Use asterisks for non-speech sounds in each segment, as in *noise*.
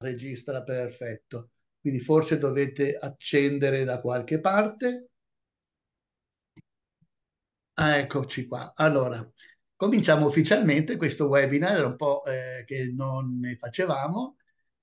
registra perfetto. Quindi forse dovete accendere da qualche parte. Ah, eccoci qua. Allora, cominciamo ufficialmente questo webinar, era un po' eh, che non ne facevamo,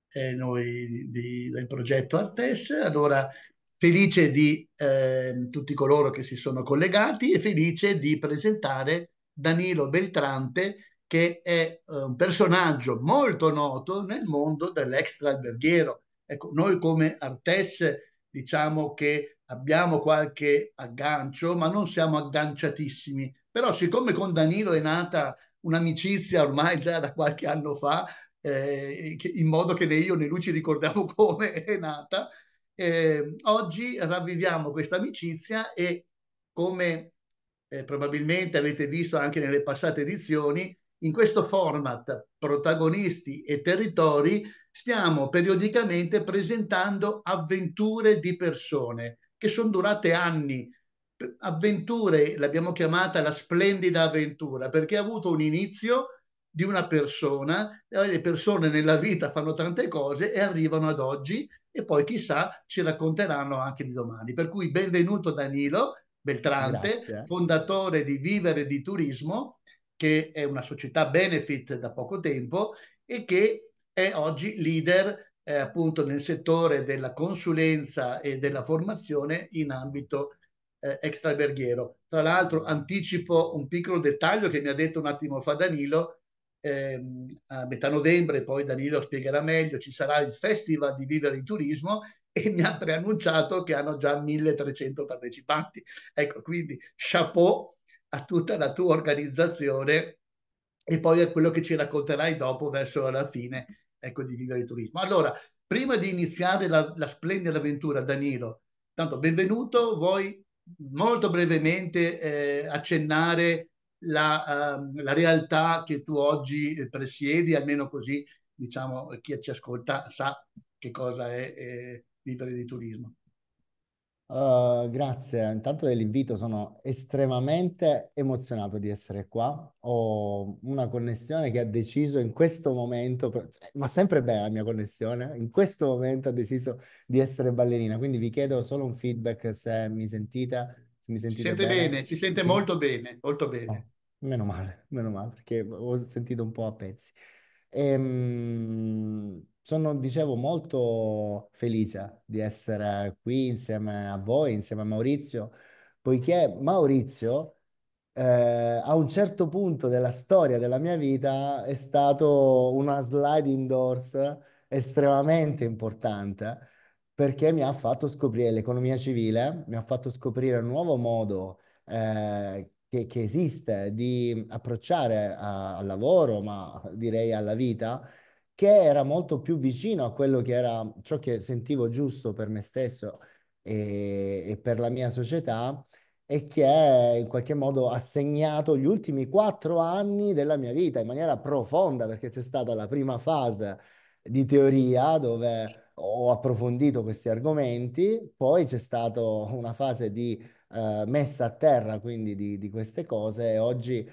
eh, noi di, del progetto Artes. Allora, felice di eh, tutti coloro che si sono collegati e felice di presentare Danilo Beltrante, che è eh, un personaggio molto noto nel mondo dell'extraalberghiero. Ecco, noi come artesse diciamo che abbiamo qualche aggancio, ma non siamo agganciatissimi. Però siccome con Danilo è nata un'amicizia ormai già da qualche anno fa, eh, in modo che né io né lui ci ricordiamo *laughs* come è nata, eh, oggi ravviviamo questa amicizia e come eh, probabilmente avete visto anche nelle passate edizioni, in questo format, protagonisti e territori, stiamo periodicamente presentando avventure di persone che sono durate anni. Avventure, l'abbiamo chiamata la splendida avventura, perché ha avuto un inizio di una persona, eh, le persone nella vita fanno tante cose e arrivano ad oggi e poi chissà ci racconteranno anche di domani. Per cui benvenuto Danilo Beltrante, Grazie. fondatore di Vivere di Turismo che è una società benefit da poco tempo e che è oggi leader eh, appunto nel settore della consulenza e della formazione in ambito eh, extraverghiero. Tra l'altro anticipo un piccolo dettaglio che mi ha detto un attimo fa Danilo, ehm, a metà novembre, poi Danilo spiegherà meglio, ci sarà il Festival di Vivere in Turismo e mi ha preannunciato che hanno già 1300 partecipanti. Ecco, quindi chapeau a tutta la tua organizzazione e poi a quello che ci racconterai dopo verso la fine ecco, di Vivere il Turismo. Allora, prima di iniziare la, la splendida avventura, Danilo, tanto benvenuto, vuoi molto brevemente eh, accennare la, uh, la, realtà che tu oggi eh, presiedi, almeno così diciamo chi ci ascolta sa che cosa è eh, vivere di turismo. Uh, grazie, intanto dell'invito, sono estremamente emozionato di essere qua. Ho una connessione che ha deciso in questo momento, eh, ma sempre bene la mia connessione, eh. in questo momento ha deciso di essere ballerina, quindi vi chiedo solo un feedback se mi sentite. Se mi sentite ci sente bene, bene ci sente sì. molto bene, molto bene. Oh, meno male, meno male, perché ho sentito un po' a pezzi. Ehm sono, dicevo, molto felice di essere qui insieme a voi, insieme a Maurizio, poiché Maurizio eh, a un certo punto della storia della mia vita è stato una slide indoors estremamente importante perché mi ha fatto scoprire l'economia civile, mi ha fatto scoprire un nuovo modo eh, che, che, esiste di approcciare a, al lavoro, ma direi alla vita che era molto più vicino a quello che era ciò che sentivo giusto per me stesso e, e per la mia società e che in qualche modo ha segnato gli ultimi quattro anni della mia vita in maniera profonda, perché c'è stata la prima fase di teoria dove ho approfondito questi argomenti, poi c'è stata una fase di eh, messa a terra quindi di, di, queste cose e oggi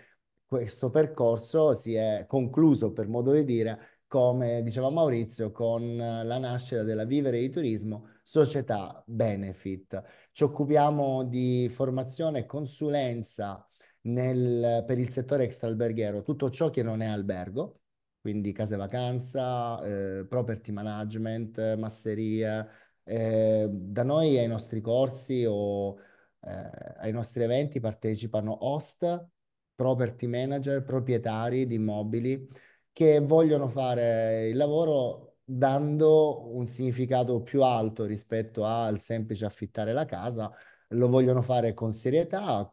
questo percorso si è concluso, per modo di dire, come diceva Maurizio, con eh, la nascita della Vivere di Turismo, società benefit. Ci occupiamo di formazione e consulenza nel, per il settore extraalberghiero, tutto ciò che non è albergo, quindi case vacanza, eh, property management, masserie. Eh, da noi ai nostri corsi o eh, ai nostri eventi partecipano host, property manager, proprietari di immobili, che vogliono fare il lavoro dando un significato più alto rispetto al semplice affittare la casa, lo vogliono fare con serietà,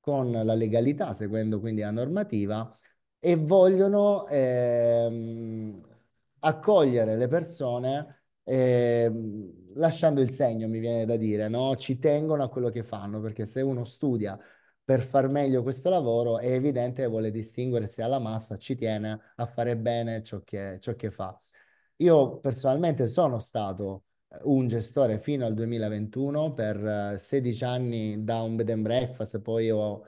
con la legalità, seguendo quindi la normativa, e vogliono ehm, accogliere le persone eh, lasciando il segno, mi viene da dire, no? Ci tengono a quello che fanno, perché se uno studia per far meglio questo lavoro è evidente che vuole distinguersi alla massa, ci tiene a fare bene ciò che, ciò che fa. Io personalmente sono stato eh, un gestore fino al 2021 per 16 eh, anni da un bed and breakfast, poi ho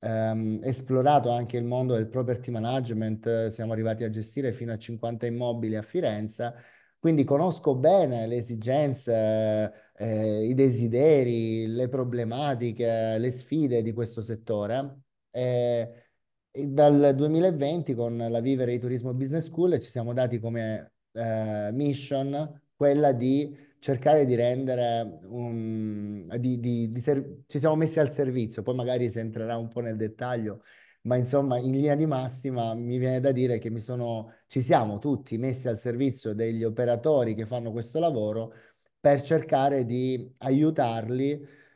ehm, esplorato anche il mondo del property management, siamo arrivati a gestire fino a 50 immobili a Firenze, quindi conosco bene le esigenze eh, i desideri, le problematiche, le sfide di questo settore. Eh, dal 2020 con la Vivere di Turismo Business School ci siamo dati come eh, mission quella di cercare di rendere un, di, di, di ser- ci siamo messi al servizio, poi magari si entrerà un po' nel dettaglio, ma insomma in linea di massima mi viene da dire che sono, ci siamo tutti messi al servizio degli operatori che fanno questo lavoro per cercare di aiutarli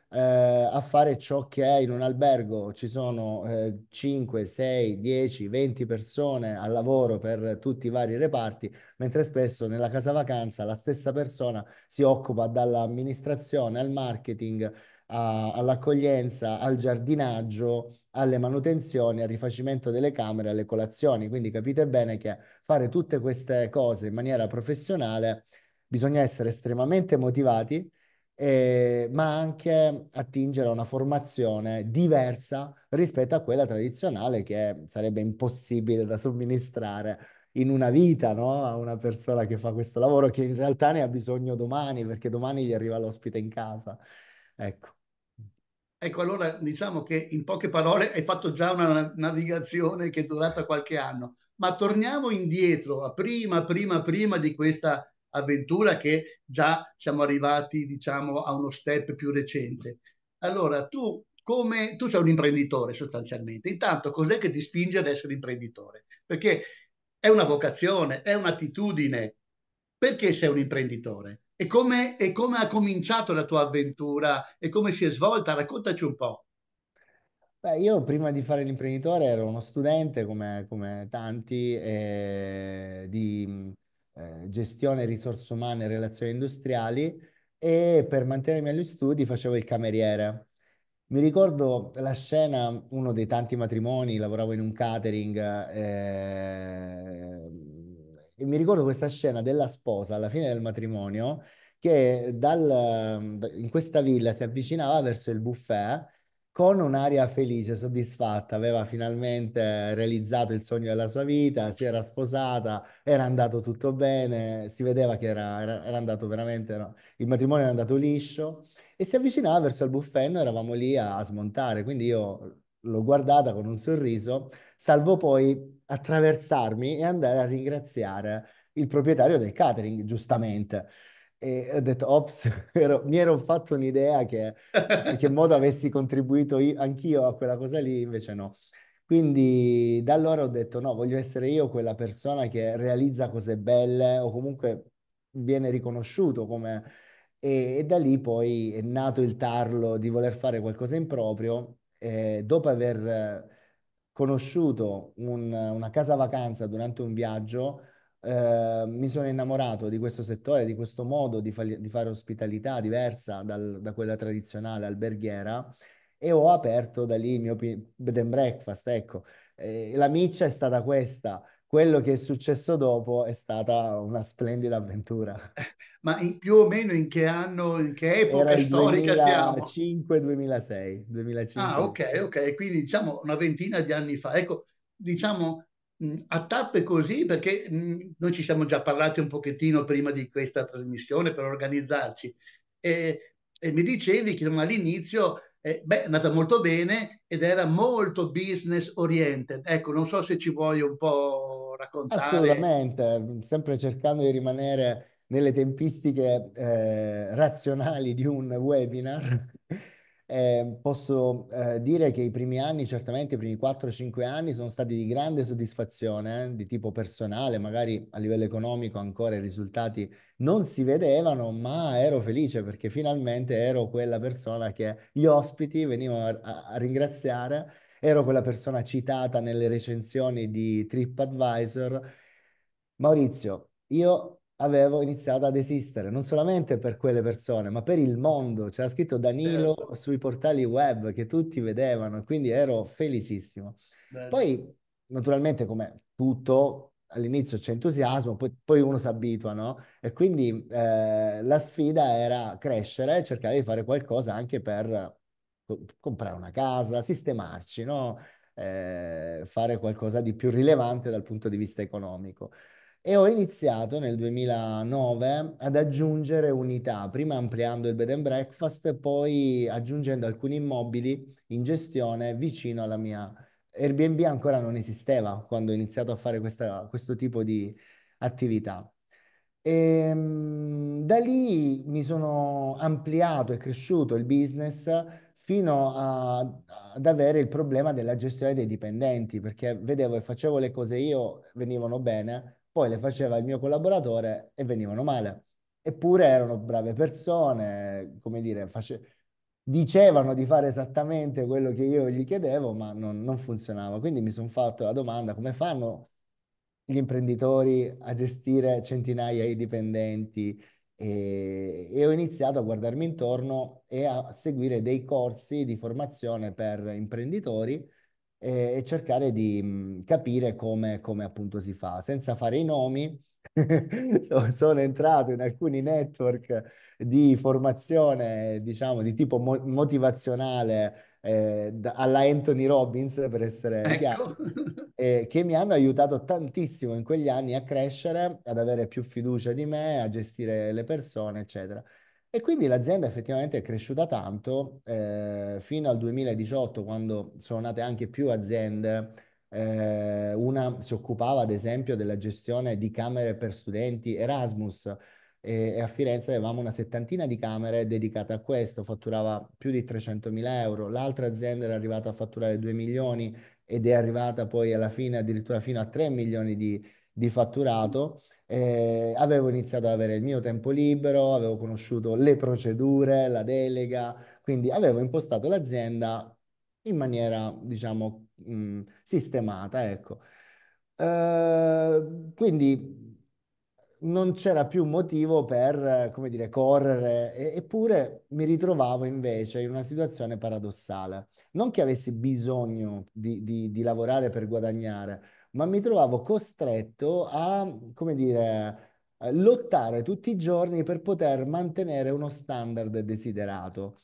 eh, a fare ciò che è in un albergo. Ci sono eh, 5, 6, 10, 20 persone al lavoro per tutti i vari reparti, mentre spesso nella casa vacanza la stessa persona si occupa dall'amministrazione al marketing, all'accoglienza, al giardinaggio, alle manutenzioni, al rifacimento delle camere, alle colazioni. Quindi capite bene che fare tutte queste cose in maniera professionale bisogna essere estremamente motivati, eh, ma anche attingere a una formazione diversa rispetto a quella tradizionale che sarebbe impossibile da somministrare in una vita, no? A una persona che fa questo lavoro che in realtà ne ha bisogno domani perché domani gli arriva l'ospite in casa. Ecco. Ecco, allora diciamo che in poche parole hai fatto già una navigazione che è durata qualche anno, ma torniamo indietro a prima, prima, prima di questa avventura che già siamo arrivati, diciamo, a uno step più recente. Allora, tu come tu sei un imprenditore sostanzialmente. Intanto, cos'è che ti spinge ad essere imprenditore? Perché è una vocazione, è un'attitudine. Perché sei un imprenditore? E come, e come ha cominciato la tua avventura e come si è svolta? Raccontaci un po'. Beh, io prima di fare l'imprenditore ero uno studente come, come tanti eh, di, eh, gestione risorse umane e relazioni industriali e per mantenermi agli studi facevo il cameriere. Mi ricordo la scena, uno dei tanti matrimoni, lavoravo in un catering eh, e mi ricordo questa scena della sposa alla fine del matrimonio che dal, in questa villa si avvicinava verso il buffet con un'aria felice, soddisfatta, aveva finalmente realizzato il sogno della sua vita, si era sposata, era andato tutto bene, si vedeva che era, era, era andato veramente, no? il matrimonio era andato liscio e si avvicinava verso il buffet, noi eravamo lì a, a smontare, quindi io l'ho guardata con un sorriso, salvo poi attraversarmi e andare a ringraziare il proprietario del catering, giustamente. E ho detto, ops, *laughs* ero, mi ero fatto un'idea che in che *laughs* modo avessi contribuito anch'io a quella cosa lì, invece no. Quindi da allora ho detto, no, voglio essere io quella persona che realizza cose belle o comunque viene riconosciuto come... E, e da lì poi è nato il tarlo di voler fare qualcosa in proprio. E dopo aver conosciuto un, una casa vacanza durante un viaggio, Ehm, mi sono innamorato di questo settore, di questo modo di, fa- di fare ospitalità diversa dal, da quella tradizionale alberghiera e ho aperto da lì il mio bed and breakfast, ecco. Eh, la miccia è stata questa, quello che è successo dopo è stata una splendida avventura. *laughs* Ma in, più o meno in che anno, in che epoca storica 2005, siamo? 2006, 2005. Ah, ok, ok, quindi diciamo una ventina di anni fa. Ecco, diciamo Mm, a tappe così, perché mm, noi ci siamo già parlati un pochettino prima di questa trasmissione per organizzarci, e, e mi dicevi che all'inizio eh, beh, è andata molto bene ed era molto business oriented. Ecco, non so se ci vuoi un po' raccontare. Assolutamente, mm, sempre cercando di rimanere nelle tempistiche eh, razionali di un webinar eh, posso eh, dire che i primi anni, certamente i primi 4-5 anni, sono stati di grande soddisfazione, eh, di tipo personale, magari a livello economico ancora i risultati non si vedevano, ma ero felice perché finalmente ero quella persona che gli ospiti venivano a, a ringraziare, ero quella persona citata nelle recensioni di TripAdvisor. Maurizio, io avevo iniziato ad esistere, non solamente per quelle persone, ma per il mondo. C'era scritto Danilo certo. sui portali web che tutti vedevano, quindi ero felicissimo. Bene. Poi, naturalmente, come tutto, all'inizio c'è entusiasmo, poi, poi, uno si abitua, no? E quindi eh, la sfida era crescere, e cercare di fare qualcosa anche per comprare una casa, sistemarci, no? Eh, fare qualcosa di più rilevante dal punto di vista economico e ho iniziato nel 2009 ad aggiungere unità, prima ampliando il bed and breakfast, poi aggiungendo alcuni immobili in gestione vicino alla mia... Airbnb ancora non esisteva quando ho iniziato a fare questa, questo tipo di attività. E, ehm, da lì mi sono ampliato e cresciuto il business fino a, ad avere il problema della gestione dei dipendenti, perché vedevo e facevo le cose io, venivano bene, poi le faceva il mio collaboratore e venivano male. Eppure erano brave persone, come dire, face... dicevano di fare esattamente quello che io gli chiedevo, ma non, non funzionava. Quindi mi sono fatto la domanda, come fanno gli imprenditori a gestire centinaia di dipendenti? E, e ho iniziato a guardarmi intorno e a seguire dei corsi di formazione per imprenditori e, e cercare di mh, mhmm, capire come, come, appunto si fa, senza fare i nomi. *laughs* sono entrato in alcuni network di formazione, eh, diciamo, di tipo mo- motivazionale eh, alla Anthony Robbins, per essere ecco. chiaro, *laughs* eh, che mi hanno aiutato tantissimo in quegli anni a crescere, ad avere più fiducia di me, a gestire le persone, eccetera. E quindi l'azienda effettivamente è cresciuta tanto eh, fino al 2018, quando sono nate anche più aziende. Eh, una si occupava ad esempio della gestione di camere per studenti Erasmus e, e a Firenze avevamo una settantina di camere dedicate a questo, fatturava più di 300.000 euro, l'altra azienda era arrivata a fatturare 2 milioni ed è arrivata poi alla fine addirittura fino a 3 milioni di, di fatturato. Eh, avevo iniziato ad avere il mio tempo libero, avevo conosciuto le procedure, la delega, quindi avevo impostato l'azienda in maniera, diciamo, mh, mm, sistemata, ecco. Eh, quindi non c'era più motivo per, come dire, correre, e, eppure mi ritrovavo invece in una situazione paradossale. Non che avessi bisogno di, di, di lavorare per guadagnare, ma mi trovavo costretto a, come dire, lottare tutti i giorni per poter mantenere uno standard desiderato.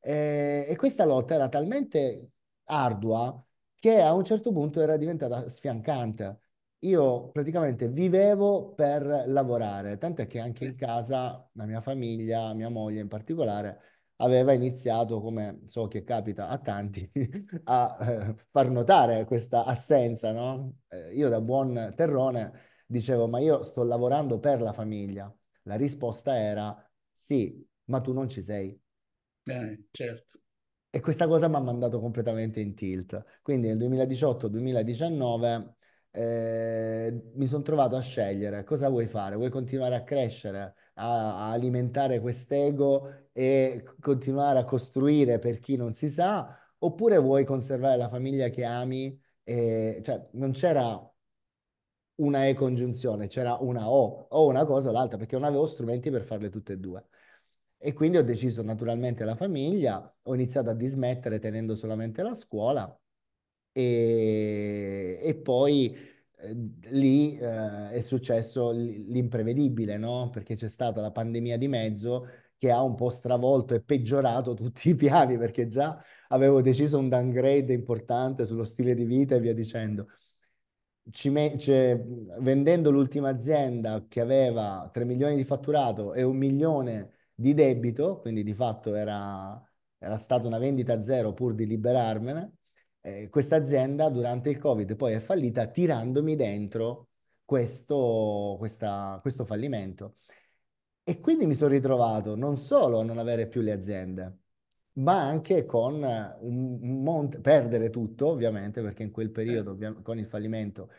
E, e questa lotta era talmente ardua che a un certo punto era diventata sfiancante. Io praticamente vivevo per lavorare, tant'è che anche in casa la mia famiglia, mia moglie in particolare, aveva iniziato, come so che capita a tanti, *laughs* a eh, far notare questa assenza, no? Eh, io da buon terrone dicevo, ma io sto lavorando per la famiglia. La risposta era sì, ma tu non ci sei. Eh, certo. E questa cosa mi ha mandato completamente in tilt. Quindi nel 2018-2019 eh, mi sono trovato a scegliere cosa vuoi fare, vuoi continuare a crescere, a, a alimentare quest'ego e continuare a costruire per chi non si sa, oppure vuoi conservare la famiglia che ami, e, cioè non c'era una E congiunzione, c'era una O, o una cosa o l'altra, perché non avevo strumenti per farle tutte e due. E quindi ho deciso naturalmente la famiglia, ho iniziato a dismettere tenendo solamente la scuola e, e poi Ehm, lì eh, è successo l'imprevedibile, no? Perché c'è stata la pandemia di mezzo che ha un po' stravolto e peggiorato *laughs* tutti i piani, perché già avevo deciso un downgrade importante sullo stile di vita e via dicendo. Me- cioè, vendendo l'ultima azienda che aveva 3 milioni di fatturato e un milione di debito, quindi di fatto era, era stata una vendita a zero pur di liberarmene, eh, questa azienda durante il Covid poi è fallita tirandomi dentro questo, questa, questo fallimento. E quindi mi sono ritrovato non solo a non avere più le aziende, ma anche con un monte, perdere tutto ovviamente, perché in quel eh. periodo ovvia- con il fallimento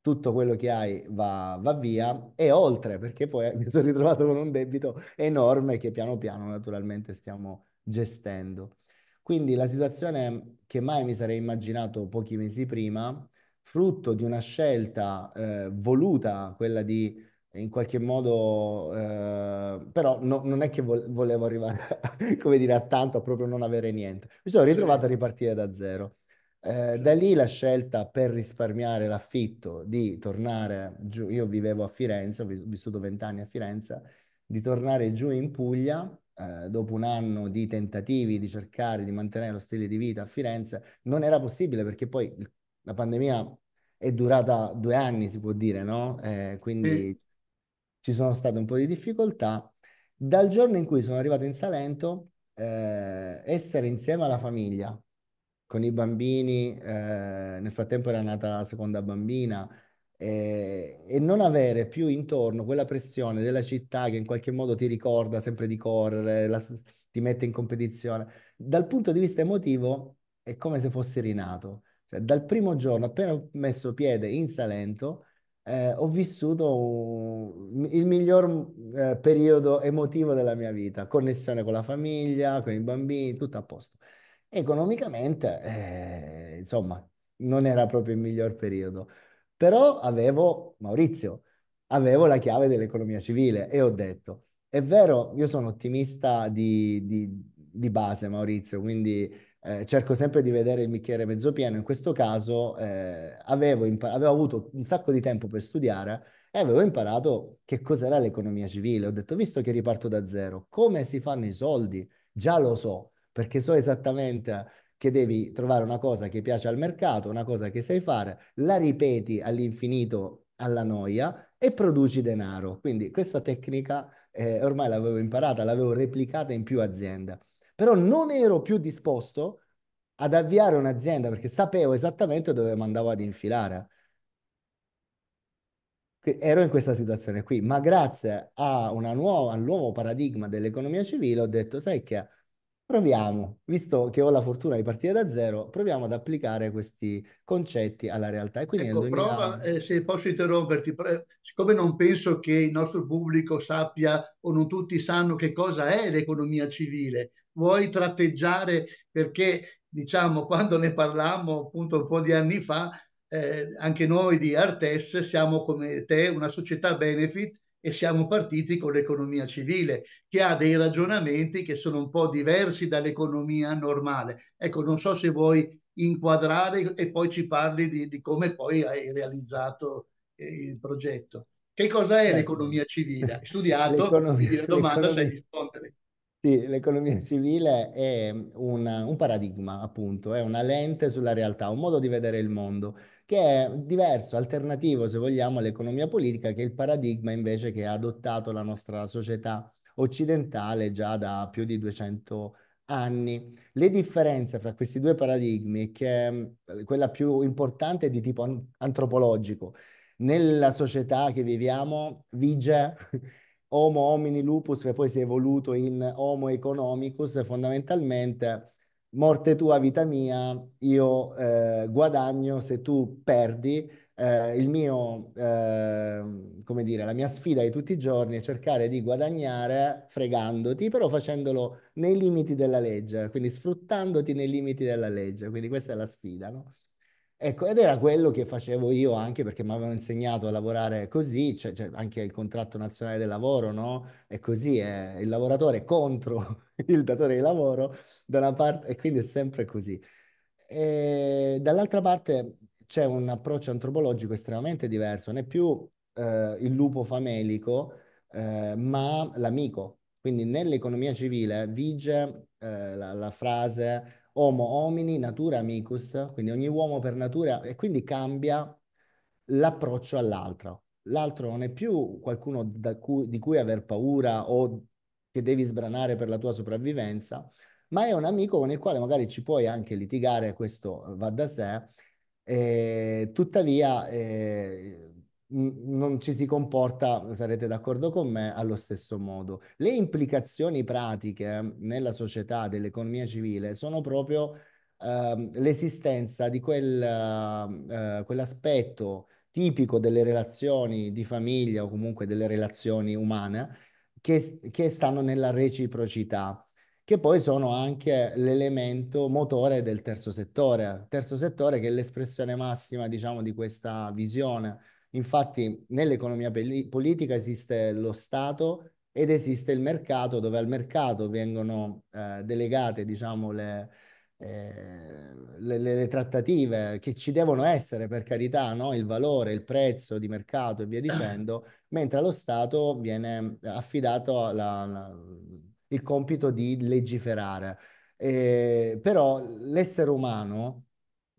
tutto quello che hai va, va, via e oltre, perché poi *laughs* mi sono ritrovato con un debito enorme che piano piano naturalmente stiamo gestendo. Quindi la situazione che mai mi sarei immaginato pochi mesi prima, frutto di una scelta eh, voluta, quella di in qualche modo, eh, però no, non è che volevo arrivare, a, *laughs* come dire, a tanto, a proprio non avere niente. Mi sono ritrovato a ripartire da zero. Eh, da lì la scelta per risparmiare l'affitto di tornare giù, io vivevo a Firenze, ho vissuto vent'anni a Firenze, di tornare giù in Puglia eh, dopo un anno di tentativi di cercare di mantenere lo stile di vita a Firenze, non era possibile perché poi la pandemia è durata due anni, si può dire, no? Eh, quindi ci sono state un po' di difficoltà. Dal giorno in cui sono arrivato in Salento, eh, essere insieme alla famiglia, con i bambini, eh, nel frattempo era nata la seconda bambina, eh, e non avere più intorno quella pressione della città che in qualche modo ti ricorda sempre di correre, la, ti mette in competizione. Dal punto di vista emotivo è come se fossi rinato. Cioè, dal primo giorno, appena ho messo piede in Salento, eh, ho vissuto un, il miglior eh, periodo emotivo della mia vita, connessione con la famiglia, con i bambini, tutto a posto. Economicamente, eh, insomma, non era proprio il miglior periodo. Però avevo Maurizio, avevo la chiave dell'economia civile e ho detto, è vero, io sono ottimista di, di, di base Maurizio, quindi eh, cerco sempre di vedere il bicchiere mezzo pieno, in questo caso eh, avevo, impar- avevo avuto un sacco di tempo per studiare e avevo imparato che cos'era l'economia civile. Ho detto, visto che riparto da zero, come si fanno i soldi? Già lo so, perché so esattamente che devi trovare una cosa che piace al mercato, una cosa che sai fare, la ripeti all'infinito alla noia e produci denaro. Quindi questa tecnica eh, ormai l'avevo imparata, l'avevo replicata in più aziende. Però non ero più disposto ad avviare un'azienda perché sapevo esattamente dove mi andavo ad infilare. Ero in questa situazione qui, ma grazie a una nuova, al nuovo paradigma dell'economia civile ho detto, sai che Proviamo, visto che ho la fortuna di partire da zero, proviamo ad applicare questi concetti alla realtà. E quindi ecco, 2000... prova, eh, se posso interromperti, siccome non penso che il nostro pubblico sappia o non tutti sanno che cosa è l'economia civile, vuoi tratteggiare perché, diciamo, quando ne parlammo appunto un po' di anni fa, eh, anche noi di Artes siamo come te una società benefit e siamo partiti con l'economia civile, che ha dei ragionamenti che sono un po' diversi dall'economia normale. Ecco, non so se vuoi inquadrare e poi ci parli di, di come poi hai realizzato eh, il progetto. Che cosa è certo. l'economia civile? Hai studiato? Quindi la domanda sai rispondere. Sì, l'economia civile è una, un paradigma, appunto, è una lente sulla realtà, un modo di vedere il mondo che è diverso, alternativo se vogliamo all'economia politica, che è il paradigma invece che ha adottato la nostra società occidentale già da più di 200 anni. Le differenze fra questi due paradigmi, che quella più importante è di tipo antropologico, nella società che viviamo vige *laughs* homo homini lupus che poi si è evoluto in homo economicus, fondamentalmente morte tua, vita mia, io eh, guadagno se tu perdi. Eh, il mio, eh, come dire, la mia sfida di tutti i giorni è cercare di guadagnare fregandoti, però facendolo nei limiti della legge, quindi sfruttandoti nei limiti della legge. Quindi questa è la sfida, no? Ecco, ed era quello che facevo io anche perché mi avevano insegnato a lavorare così, cioè, cioè anche il contratto nazionale del lavoro, no? È così, è il lavoratore contro *laughs* il datore di lavoro da una parte, e quindi è sempre così. E dall'altra parte c'è un approccio antropologico estremamente diverso, non è più eh, il lupo famelico, eh, ma l'amico. Quindi nell'economia civile vige eh, la, la frase homo homini, natura amicus, quindi ogni uomo per natura, e quindi cambia l'approccio all'altro. L'altro non è più qualcuno cui, di cui aver paura o che devi sbranare per la tua sopravvivenza, ma è un amico con il quale magari ci puoi anche litigare, questo va da sé, eh, tuttavia eh, non ci si comporta, sarete d'accordo con me, allo stesso modo. Le implicazioni pratiche nella società dell'economia civile sono proprio eh, l'esistenza di quel, eh, quell'aspetto tipico delle relazioni di famiglia o comunque delle relazioni umane che, che stanno nella reciprocità che poi sono anche l'elemento motore del terzo settore, terzo settore che è l'espressione massima, diciamo, di questa visione Infatti nell'economia politica esiste lo Stato ed esiste il mercato dove al mercato vengono eh, delegate diciamo, le, eh, le, le, trattative che ci devono essere per carità, no? il valore, il prezzo di mercato e via *coughs* dicendo, mentre allo Stato viene eh, affidato la, la, il compito di legiferare. Eh, però l'essere umano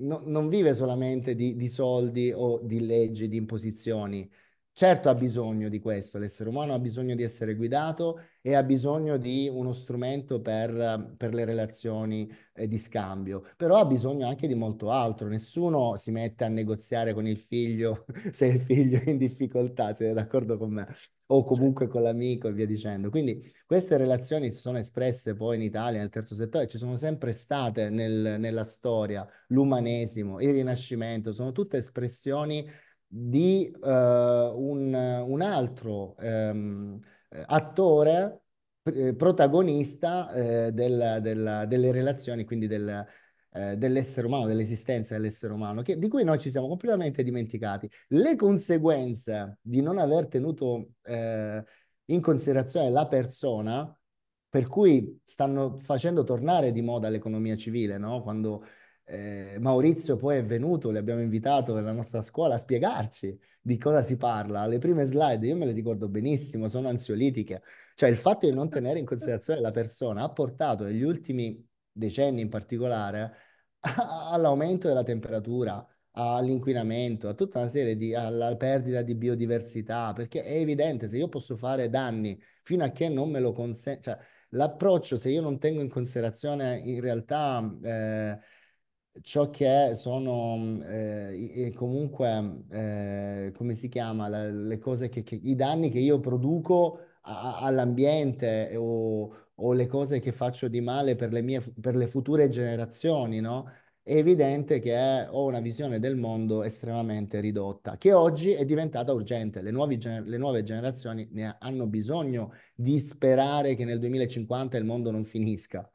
no, non vive solamente di, di soldi o di leggi, di imposizioni, Certo ha bisogno di questo, l'essere umano ha bisogno di essere guidato e ha bisogno di uno strumento per, per le relazioni eh, di scambio, però ha bisogno anche di molto altro, nessuno si mette a negoziare con il figlio *laughs* se il figlio è in difficoltà, se è d'accordo con me, o certo. comunque con l'amico e via dicendo. Quindi queste relazioni si sono espresse poi in Italia, nel terzo settore, ci sono sempre state nel, nella storia, l'umanesimo, il rinascimento, sono tutte espressioni di uh, un, un, altro um, attore pr- eh, protagonista eh, del, del, delle relazioni, quindi del, eh, dell'essere umano, dell'esistenza dell'essere umano, che, di cui noi ci siamo completamente dimenticati. Le conseguenze di non aver tenuto eh, in considerazione la persona, per cui stanno facendo tornare di moda l'economia civile, no? quando eh, Maurizio poi è venuto, l'abbiamo invitato nella nostra scuola a spiegarci di cosa si parla. Le prime slide, io me le ricordo benissimo, sono ansiolitiche. Cioè il fatto di non tenere in considerazione la persona ha portato negli ultimi decenni in particolare all'aumento della temperatura, all'inquinamento, a tutta una serie di alla perdita di biodiversità, perché è evidente se io posso fare danni fino a che non me lo consente, cioè l'approccio se io non tengo in considerazione in realtà eh, ciò che sono eh, comunque, eh, come si chiama, le, le cose che, che, i danni che io produco all'ambiente o, o, le cose che faccio di male per le, mie, per le future generazioni, no? È evidente che ho una visione del mondo estremamente ridotta, che oggi è diventata urgente. Le, nuovi, le nuove generazioni ne hanno bisogno di sperare che nel 2050 il mondo non finisca.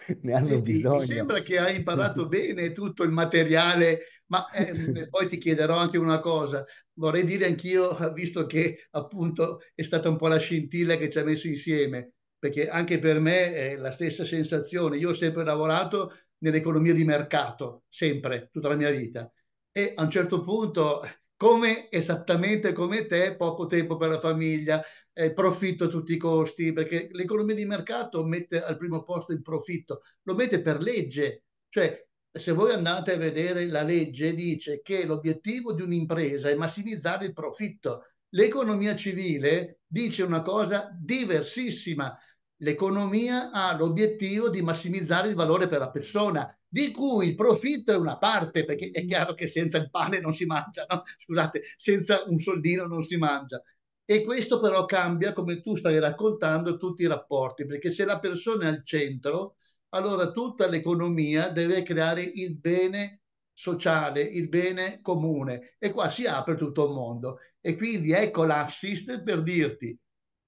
*laughs* ne hanno ti, bisogno. Mi sembra che hai imparato *laughs* bene tutto il materiale, ma eh, *laughs* poi ti chiederò anche una cosa. Vorrei dire anch'io, visto che appunto è stata un po' la scintilla che ci ha messo insieme, perché anche per me è la stessa sensazione. Io ho sempre lavorato nell'economia di mercato, sempre, tutta la mia vita. E a un certo punto come esattamente come te, poco tempo per la famiglia, eh, profitto a tutti i costi, perché l'economia di mercato mette al primo posto il profitto, lo mette per legge, cioè se voi andate a vedere la legge dice che l'obiettivo di un'impresa è massimizzare il profitto. L'economia civile dice una cosa diversissima. L'economia ha l'obiettivo di massimizzare il valore per la persona, di cui il profitto è una parte, perché è mm. chiaro che senza il pane non si mangia, no? *laughs* scusate, senza un soldino non si mangia. E questo però cambia, come tu stai raccontando, tutti i rapporti, perché se la persona è al centro, allora tutta l'economia deve creare il bene sociale, il bene comune. E qua si apre tutto il mondo. E quindi ecco l'assist per dirti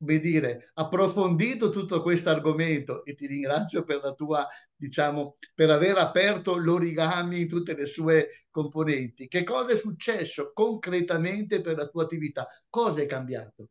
come dire, approfondito tutto questo argomento e ti ringrazio per la tua, diciamo, per aver aperto l'origami in tutte le sue componenti. Che cosa è successo concretamente per la tua attività? Cosa è cambiato?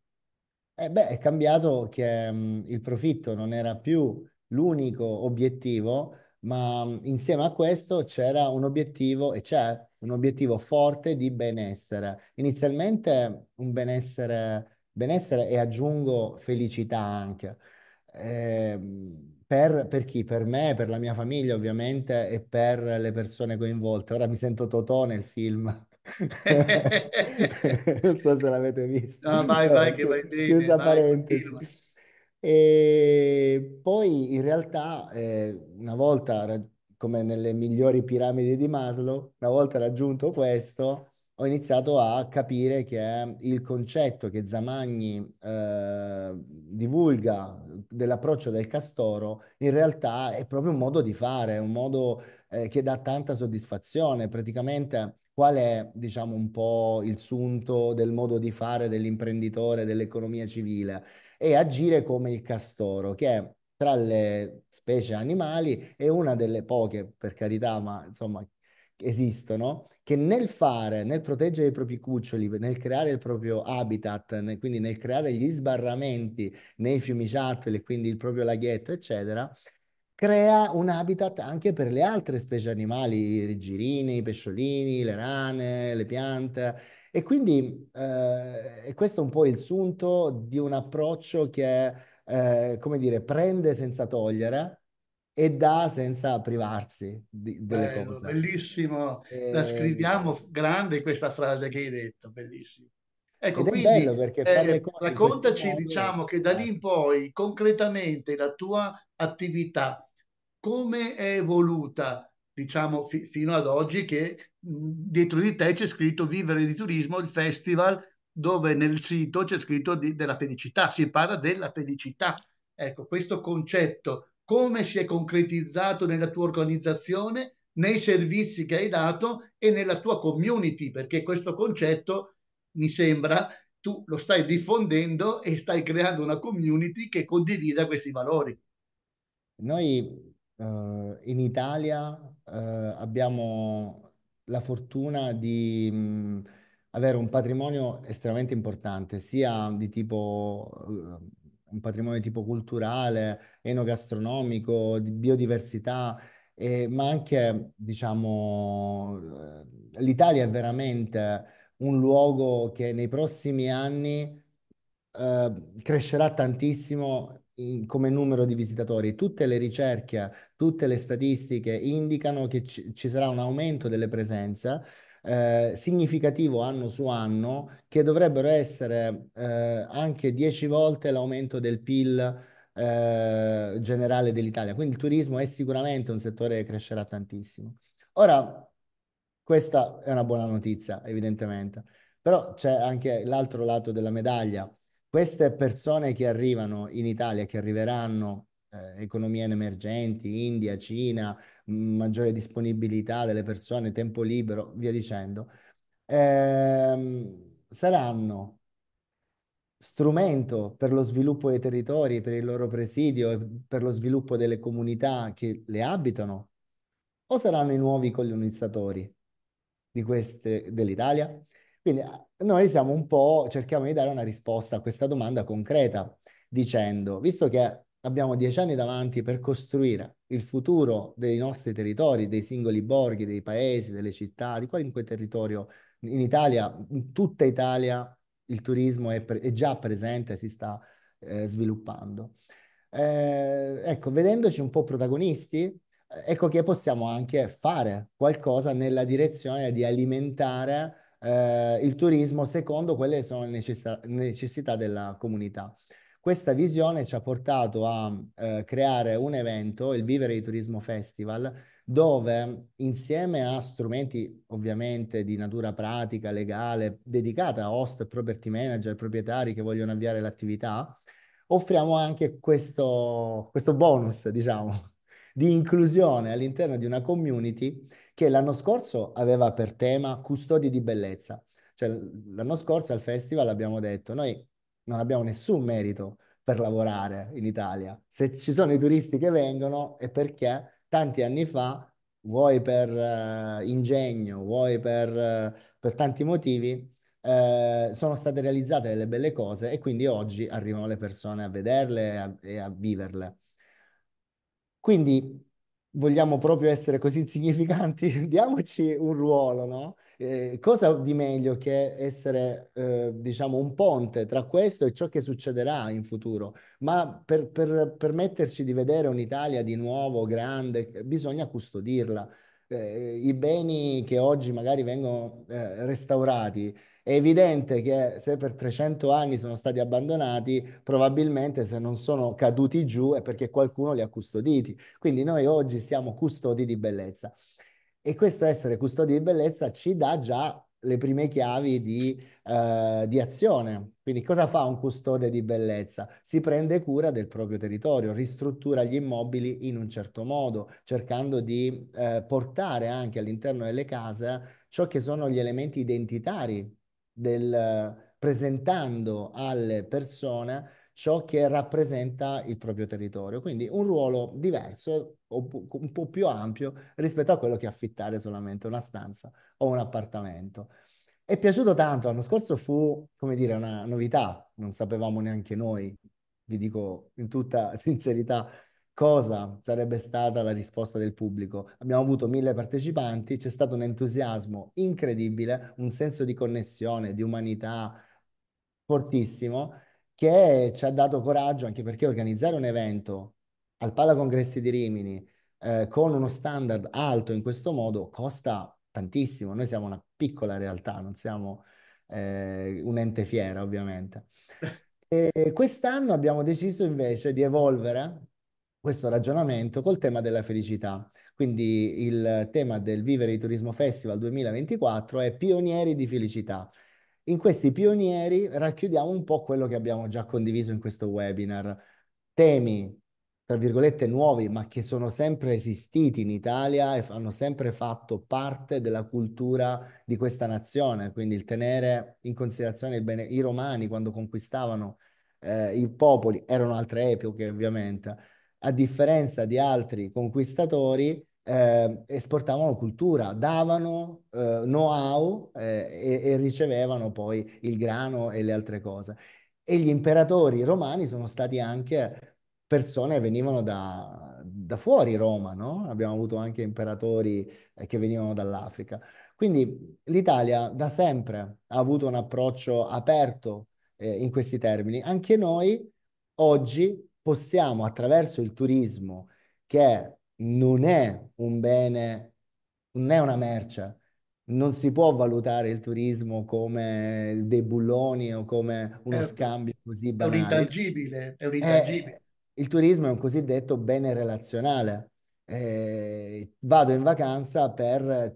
Eh beh, è cambiato che um, il profitto non era più l'unico obiettivo, ma um, insieme a questo c'era un obiettivo e c'è un obiettivo forte di benessere. Inizialmente mm, un benessere benessere e aggiungo felicità anche. Eh, per, per, chi? Per me, per la mia famiglia ovviamente e per le persone coinvolte. Ora mi sento Totò nel film. *laughs* non so se l'avete visto. No, vai, vai, che vai *laughs* bene. Chiusa vai, parentesi. E poi in realtà eh, una volta, come nelle migliori piramidi di Maslow, una volta raggiunto questo, ho iniziato a capire che il concetto che Zamagni eh, divulga dell'approccio del castoro in realtà è proprio un modo di fare, un modo eh, che dà tanta soddisfazione. Praticamente qual è, diciamo, un po' il sunto del modo di fare dell'imprenditore, dell'economia civile? È agire come il castoro, che tra le specie animali è una delle poche, per carità, ma insomma esistono, che nel fare, nel proteggere i propri cuccioli, nel creare il proprio habitat, nel, quindi nel creare gli sbarramenti nei fiumiciattoli, quindi il proprio laghetto, eccetera, crea un habitat anche per le altre specie animali, i girini, i pesciolini, le rane, le piante. E quindi eh, questo è un po' il sunto di un approccio che, eh, come dire, prende senza togliere, e dà senza privarsi di, delle Bello, cose. Bellissimo, e... la scriviamo grande questa frase che hai detto, bellissimo. Ecco, Ed quindi eh, raccontaci, diciamo, che da eh. lì in poi concretamente la tua attività come è evoluta, diciamo, fi- fino ad oggi che mh, dietro di te c'è scritto Vivere di Turismo, il festival dove nel sito c'è scritto di, della felicità, si parla della felicità. Ecco, questo concetto come si è concretizzato nella tua organizzazione, nei servizi che hai dato e nella tua community, perché questo concetto mi sembra tu lo stai diffondendo e stai creando una community che condivida questi valori. Noi uh, in Italia uh, abbiamo la fortuna di mh, avere un patrimonio estremamente importante, sia di tipo uh, un patrimonio tipo culturale, enogastronomico, di biodiversità, eh, ma anche, diciamo, eh, l'Italia è veramente un luogo che nei prossimi anni eh, crescerà tantissimo in, come numero di visitatori. Tutte le ricerche, tutte le statistiche indicano che ci, ci sarà un aumento delle presenze eh, significativo anno su anno, che dovrebbero essere eh, anche 10 volte l'aumento del PIL eh, generale dell'Italia. Quindi il turismo è sicuramente un settore che crescerà tantissimo. Ora, questa è una buona notizia, evidentemente, però c'è anche l'altro lato della medaglia. Queste persone che arrivano in Italia, che arriveranno, eh, economie emergenti, India, Cina, maggiore disponibilità delle persone, tempo libero, via dicendo, ehm, saranno strumento per lo sviluppo dei territori, per il loro presidio per lo sviluppo delle comunità che le abitano? O saranno i nuovi colonizzatori dell'Italia? Quindi eh, noi siamo un po', cerchiamo di dare una risposta a questa domanda concreta dicendo, visto che abbiamo dieci anni davanti per costruire il futuro dei nostri territori, dei singoli borghi, dei paesi, delle città, di qualunque territorio in Italia, in tutta Italia il turismo è, pre- è già presente, si sta eh, sviluppando. Eh, ecco, vedendoci un po' protagonisti, eh, ecco che possiamo anche fare qualcosa nella direzione di alimentare eh, il turismo secondo quelle che sono le necess- necessità della comunità. Questa visione ci ha portato a eh, creare un evento, il Vivere di Turismo Festival, dove insieme a strumenti ovviamente di natura pratica, legale, dedicata a host, property manager, proprietari che vogliono avviare l'attività, offriamo anche questo, questo bonus, *laughs* diciamo, di inclusione all'interno di una community che l'anno scorso aveva per tema custodi di bellezza. Cioè, l'anno scorso al festival abbiamo detto, noi non abbiamo nessun merito per lavorare in Italia. Se ci sono i turisti che vengono è perché tanti anni fa, vuoi per eh, ingegno, vuoi per, eh, per tanti motivi, eh, sono state realizzate delle belle cose e quindi oggi arrivano le persone a vederle e a, e a viverle. Quindi vogliamo proprio essere così insignificanti, *laughs* diamoci un ruolo, no? Eh, cosa di meglio che essere, eh, diciamo, un ponte tra questo e ciò che succederà in futuro? Ma per, per permetterci di vedere un'Italia di nuovo grande, bisogna custodirla. Eh, I beni che oggi magari vengono eh, restaurati è evidente che se per 300 anni sono stati abbandonati, probabilmente se non sono caduti giù è perché qualcuno li ha custoditi. Quindi noi oggi siamo custodi di bellezza. E questo essere custodi di bellezza ci dà già le prime chiavi di, eh, di, azione. Quindi cosa fa un custode di bellezza? Si prende cura del proprio territorio, ristruttura gli immobili in un certo modo, cercando di eh, portare anche all'interno delle case ciò che sono gli elementi identitari del, presentando alle persone ciò che rappresenta il proprio territorio, quindi un ruolo diverso, un po' più ampio rispetto a quello che affittare solamente una stanza o un appartamento. È piaciuto tanto, l'anno scorso fu, come dire, una novità, non sapevamo neanche noi, vi dico in tutta sincerità, cosa sarebbe stata la risposta del pubblico. Abbiamo avuto mille partecipanti, c'è stato un entusiasmo incredibile, un senso di connessione, di umanità fortissimo, che ci ha dato coraggio anche perché organizzare un evento al Pala Congressi di Rimini eh, con uno standard alto in questo modo costa tantissimo. Noi siamo una piccola realtà, non siamo eh, un ente fiera ovviamente. *laughs* E quest'anno abbiamo deciso invece di evolvere questo ragionamento col tema della felicità. Quindi il tema del Vivere di Turismo Festival 2024 è Pionieri di felicità. In questi pionieri racchiudiamo un po' quello che abbiamo già condiviso in questo webinar. Temi, tra virgolette, nuovi, ma che sono sempre esistiti in Italia e hanno sempre fatto parte della cultura di questa nazione. Quindi il tenere in considerazione il bene, i romani quando conquistavano eh, i popoli, erano altre epoche ovviamente, a differenza di altri conquistatori, eh, esportavano cultura, davano eh, know-how eh, e, e ricevevano poi il grano e le altre cose. E gli imperatori romani sono stati anche persone che venivano da, da fuori Roma, no? Abbiamo avuto anche imperatori eh, che venivano dall'Africa. Quindi l'Italia da sempre ha avuto un approccio aperto eh, in questi termini. Anche noi oggi possiamo attraverso il turismo, che non è un bene, non è una merce, non si può valutare il turismo come dei bulloni o come uno è, eh, scambio così banale. È un intangibile, è un eh, intangibile. È, il turismo è un cosiddetto bene relazionale. Eh, vado in vacanza per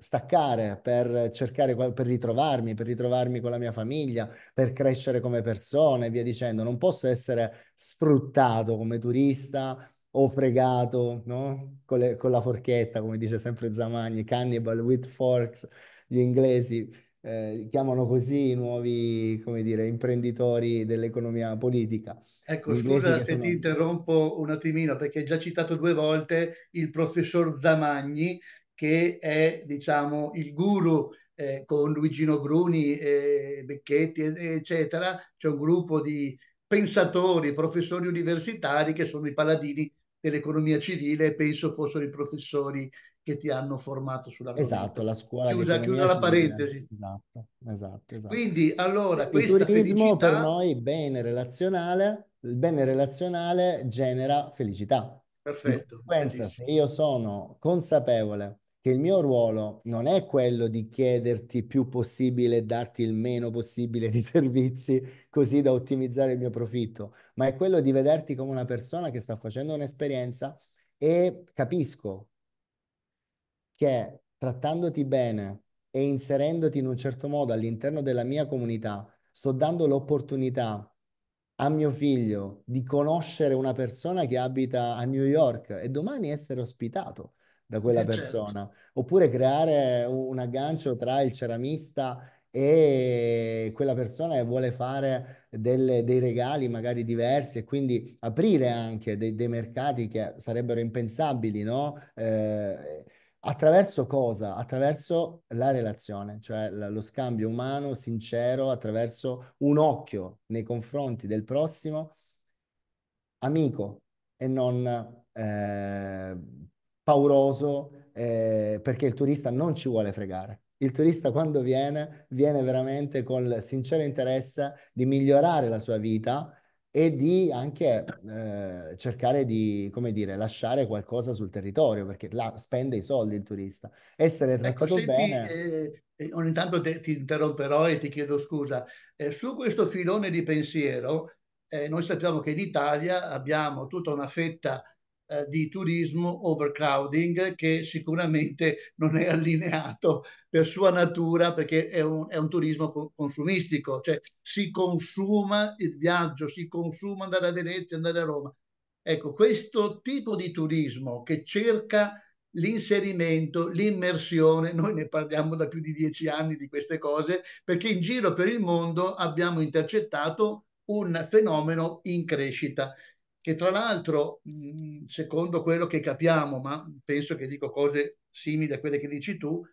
staccare, per cercare, per ritrovarmi, per ritrovarmi con la mia famiglia, per crescere come persona e via dicendo. Non posso essere sfruttato come turista o fregato, no? Con, le, con la forchetta, come dice sempre Zamagni, cannibal with forks, gli inglesi eh, chiamano così i nuovi, come dire, imprenditori dell'economia politica. Ecco, scusa se sono... ti interrompo un attimino, perché hai già citato due volte il professor Zamagni, che è diciamo, il guru eh, con Luigino Bruni, eh, Becchetti, eccetera. C'è un gruppo di pensatori, professori universitari che sono i paladini dell'economia civile, penso fossero i professori che ti hanno formato sulla Esatto, la scuola. Chiusa, chiusa la parentesi. Esatto, esatto, esatto. Quindi allora il questa felicità... per noi bene relazionale, il bene relazionale genera felicità. Perfetto. Pensa, se io sono consapevole che il mio ruolo non è quello di chiederti più possibile e darti il meno possibile di *laughs* servizi così da ottimizzare il mio profitto, ma è quello di vederti come una persona che sta facendo un'esperienza e capisco che trattandoti bene e inserendoti in un certo modo all'interno della mia comunità, sto dando l'opportunità a mio figlio di conoscere una persona che abita a New York e domani essere ospitato da quella eh, certo. persona. Certo. Oppure creare un aggancio tra il ceramista e quella persona che vuole fare delle, dei regali magari diversi e quindi aprire anche dei, dei mercati che sarebbero impensabili, no? Eh, attraverso cosa? Attraverso la relazione, cioè lo scambio umano, sincero, attraverso un occhio nei confronti del prossimo, amico e non eh, pauroso eh, perché il turista non ci vuole fregare. Il turista quando viene, viene veramente col sincero interesse di migliorare la sua vita e di anche eh, cercare di, come dire, lasciare qualcosa sul territorio, perché là spende i soldi il turista. Essere ecco, trattato ecco, senti, bene... Eh, eh, ogni tanto te, ti interromperò e ti chiedo scusa. Eh, su questo filone di pensiero, eh, noi sappiamo che in Italia abbiamo tutta una fetta eh, di turismo overcrowding che sicuramente non è allineato per sua natura perché è un, è un turismo consumistico, cioè si consuma il viaggio, si consuma andare a Venezia, andare a Roma. Ecco, questo tipo di turismo che cerca l'inserimento, l'immersione, noi ne parliamo da più di dieci anni di queste cose, perché in giro per il mondo abbiamo intercettato un fenomeno in crescita che tra l'altro, secondo quello che capiamo, ma penso che dico cose simili a quelle che dici tu,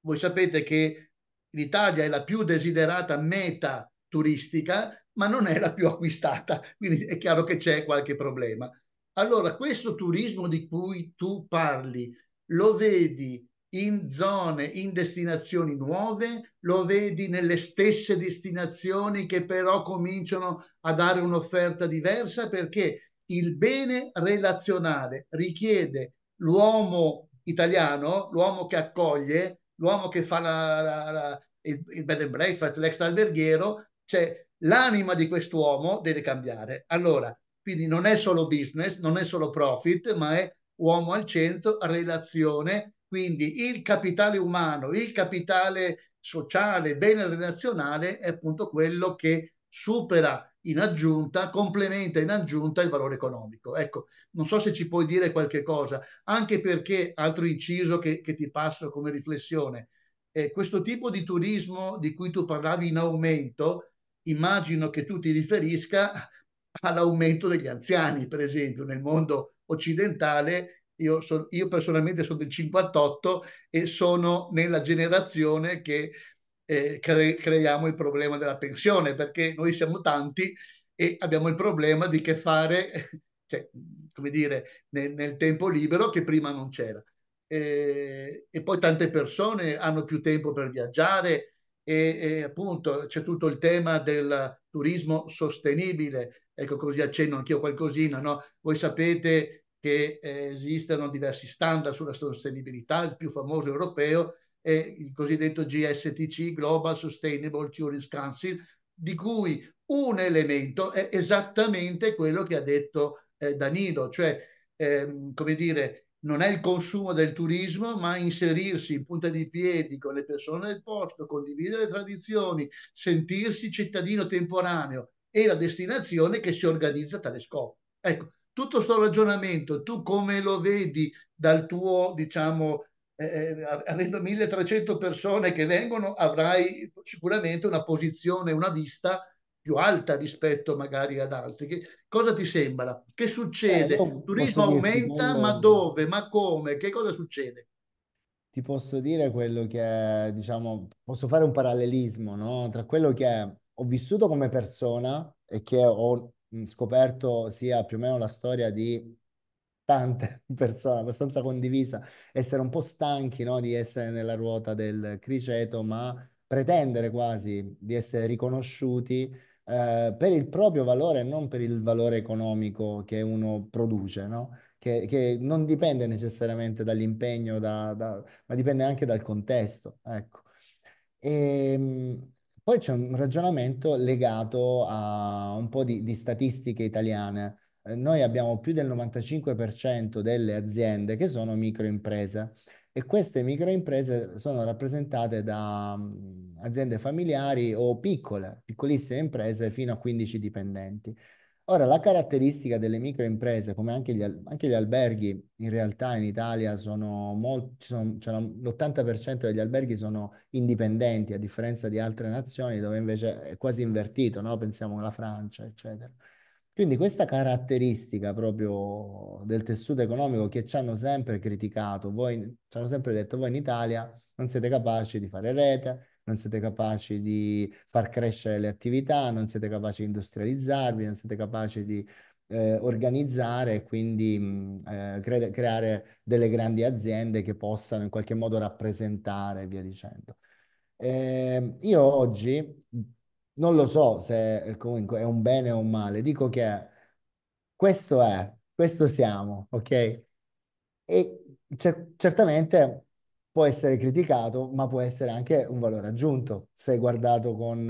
voi sapete che l'Italia è la più desiderata meta turistica, ma non è la più acquistata, *laughs* quindi è chiaro che c'è qualche problema. Allora, questo turismo di cui tu parli, lo vedi in zone, in destinazioni nuove, lo vedi nelle stesse destinazioni che però cominciano a dare un'offerta diversa perché il bene relazionale richiede l'uomo italiano, l'uomo che accoglie, l'uomo che fa la, la, la, il, il bed and breakfast, l'ex alberghiero, cioè l'anima di quest'uomo deve cambiare. Allora, quindi non è solo business, non è solo profit, ma è uomo al centro, relazione, quindi il capitale umano, il capitale sociale, bene relazionale è appunto quello che supera in aggiunta, complementa in aggiunta il valore economico. Ecco, non so se ci puoi dire qualche cosa, anche perché, altro inciso che, che ti passo come riflessione, eh, questo tipo di turismo di cui tu parlavi in aumento, immagino che tu ti riferisca *laughs* all'aumento degli anziani, per esempio, nel mondo occidentale. Io, so, io personalmente sono del 58 e sono nella generazione che eh, cre- creiamo il problema della pensione, perché noi siamo tanti e abbiamo il problema di che fare, *laughs* cioè, come dire, nel, nel tempo libero che prima non c'era. E, e, poi tante persone hanno più tempo per viaggiare e, e, appunto c'è tutto il tema del turismo sostenibile. Ecco, così accenno anch'io qualcosina, no? Voi sapete che eh, esistono diversi standard sulla sostenibilità, il più famoso europeo e il cosiddetto GSTC, Global Sustainable Tourist Council, di cui un elemento è esattamente quello che ha detto eh, Danilo, cioè, ehm, come dire, non è il consumo del turismo, ma inserirsi in punta di piedi con le persone del posto, condividere le tradizioni, sentirsi cittadino temporaneo e la destinazione che si organizza a tale scopo. Ecco, tutto questo ragionamento, tu come lo vedi dal tuo, diciamo, eh, eh avendo 1300 persone che vengono avrai sicuramente una posizione, una vista più alta rispetto magari ad altri. Che, cosa ti sembra? Che succede? Eh, Il turismo aumenta, quello... ma dove? Ma come? Che cosa succede? Ti posso dire quello che, diciamo, posso fare un parallelismo no? tra quello che ho vissuto come persona e che ho scoperto sia più o meno la storia di tante *laughs* persone, abbastanza condivisa, essere un po' stanchi, no? Di essere nella ruota del criceto, ma pretendere quasi di essere riconosciuti eh, per il proprio valore e non per il valore economico che uno produce, no? Che, che non dipende necessariamente dall'impegno, da, da, ma dipende anche dal contesto, ecco. E, ehm, poi c'è un ragionamento legato a un po' di, di statistiche italiane, eh, noi abbiamo più del 95% delle aziende che sono microimprese e queste microimprese sono rappresentate da mm, aziende familiari o piccole, piccolissime imprese fino a 15 dipendenti. Ora, la caratteristica delle microimprese, come anche gli, anche gli alberghi, in realtà in Italia sono molti, cioè l'80% degli alberghi sono indipendenti, a differenza di altre nazioni dove invece è quasi invertito, no? pensiamo alla Francia, eccetera. Quindi questa caratteristica proprio del tessuto economico che ci hanno sempre criticato, voi ci hanno sempre detto voi in Italia non siete capaci di fare rete, non siete capaci di far crescere le attività, non siete capaci di industrializzarvi, non siete capaci di eh, organizzare e quindi mm, eh, cre- creare delle grandi aziende che possano in qualche modo rappresentare e via dicendo. Eh, io oggi non lo so se comunque è un bene o un male, dico che questo è, questo siamo, ok? E cer- certamente può essere criticato, ma può essere anche un valore aggiunto se guardato con,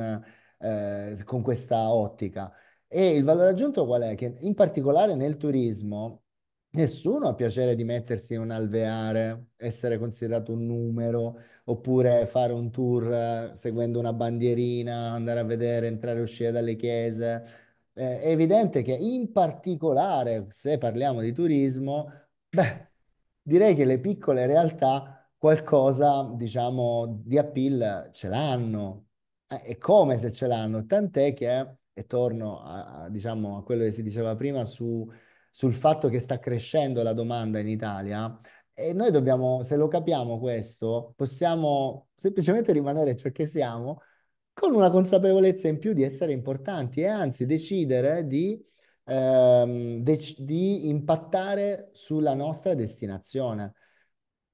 eh, con questa ottica. E il valore aggiunto qual è? Che in particolare nel turismo Nessuno ha piacere di mettersi in un alveare, essere considerato un numero, oppure fare un tour eh, seguendo una bandierina, andare a vedere, entrare e uscire dalle chiese. Eh, è evidente che in particolare, se parliamo di turismo, beh, direi che le piccole realtà qualcosa, diciamo, di appeal ce l'hanno. E eh, come se ce l'hanno, tant'è che, e torno a, a, diciamo, a quello che si diceva prima su sul fatto che sta crescendo la domanda in Italia, e noi dobbiamo, se lo capiamo questo, possiamo semplicemente rimanere ciò che siamo con una consapevolezza in più di essere importanti e anzi decidere di, ehm, dec- di impattare sulla nostra destinazione.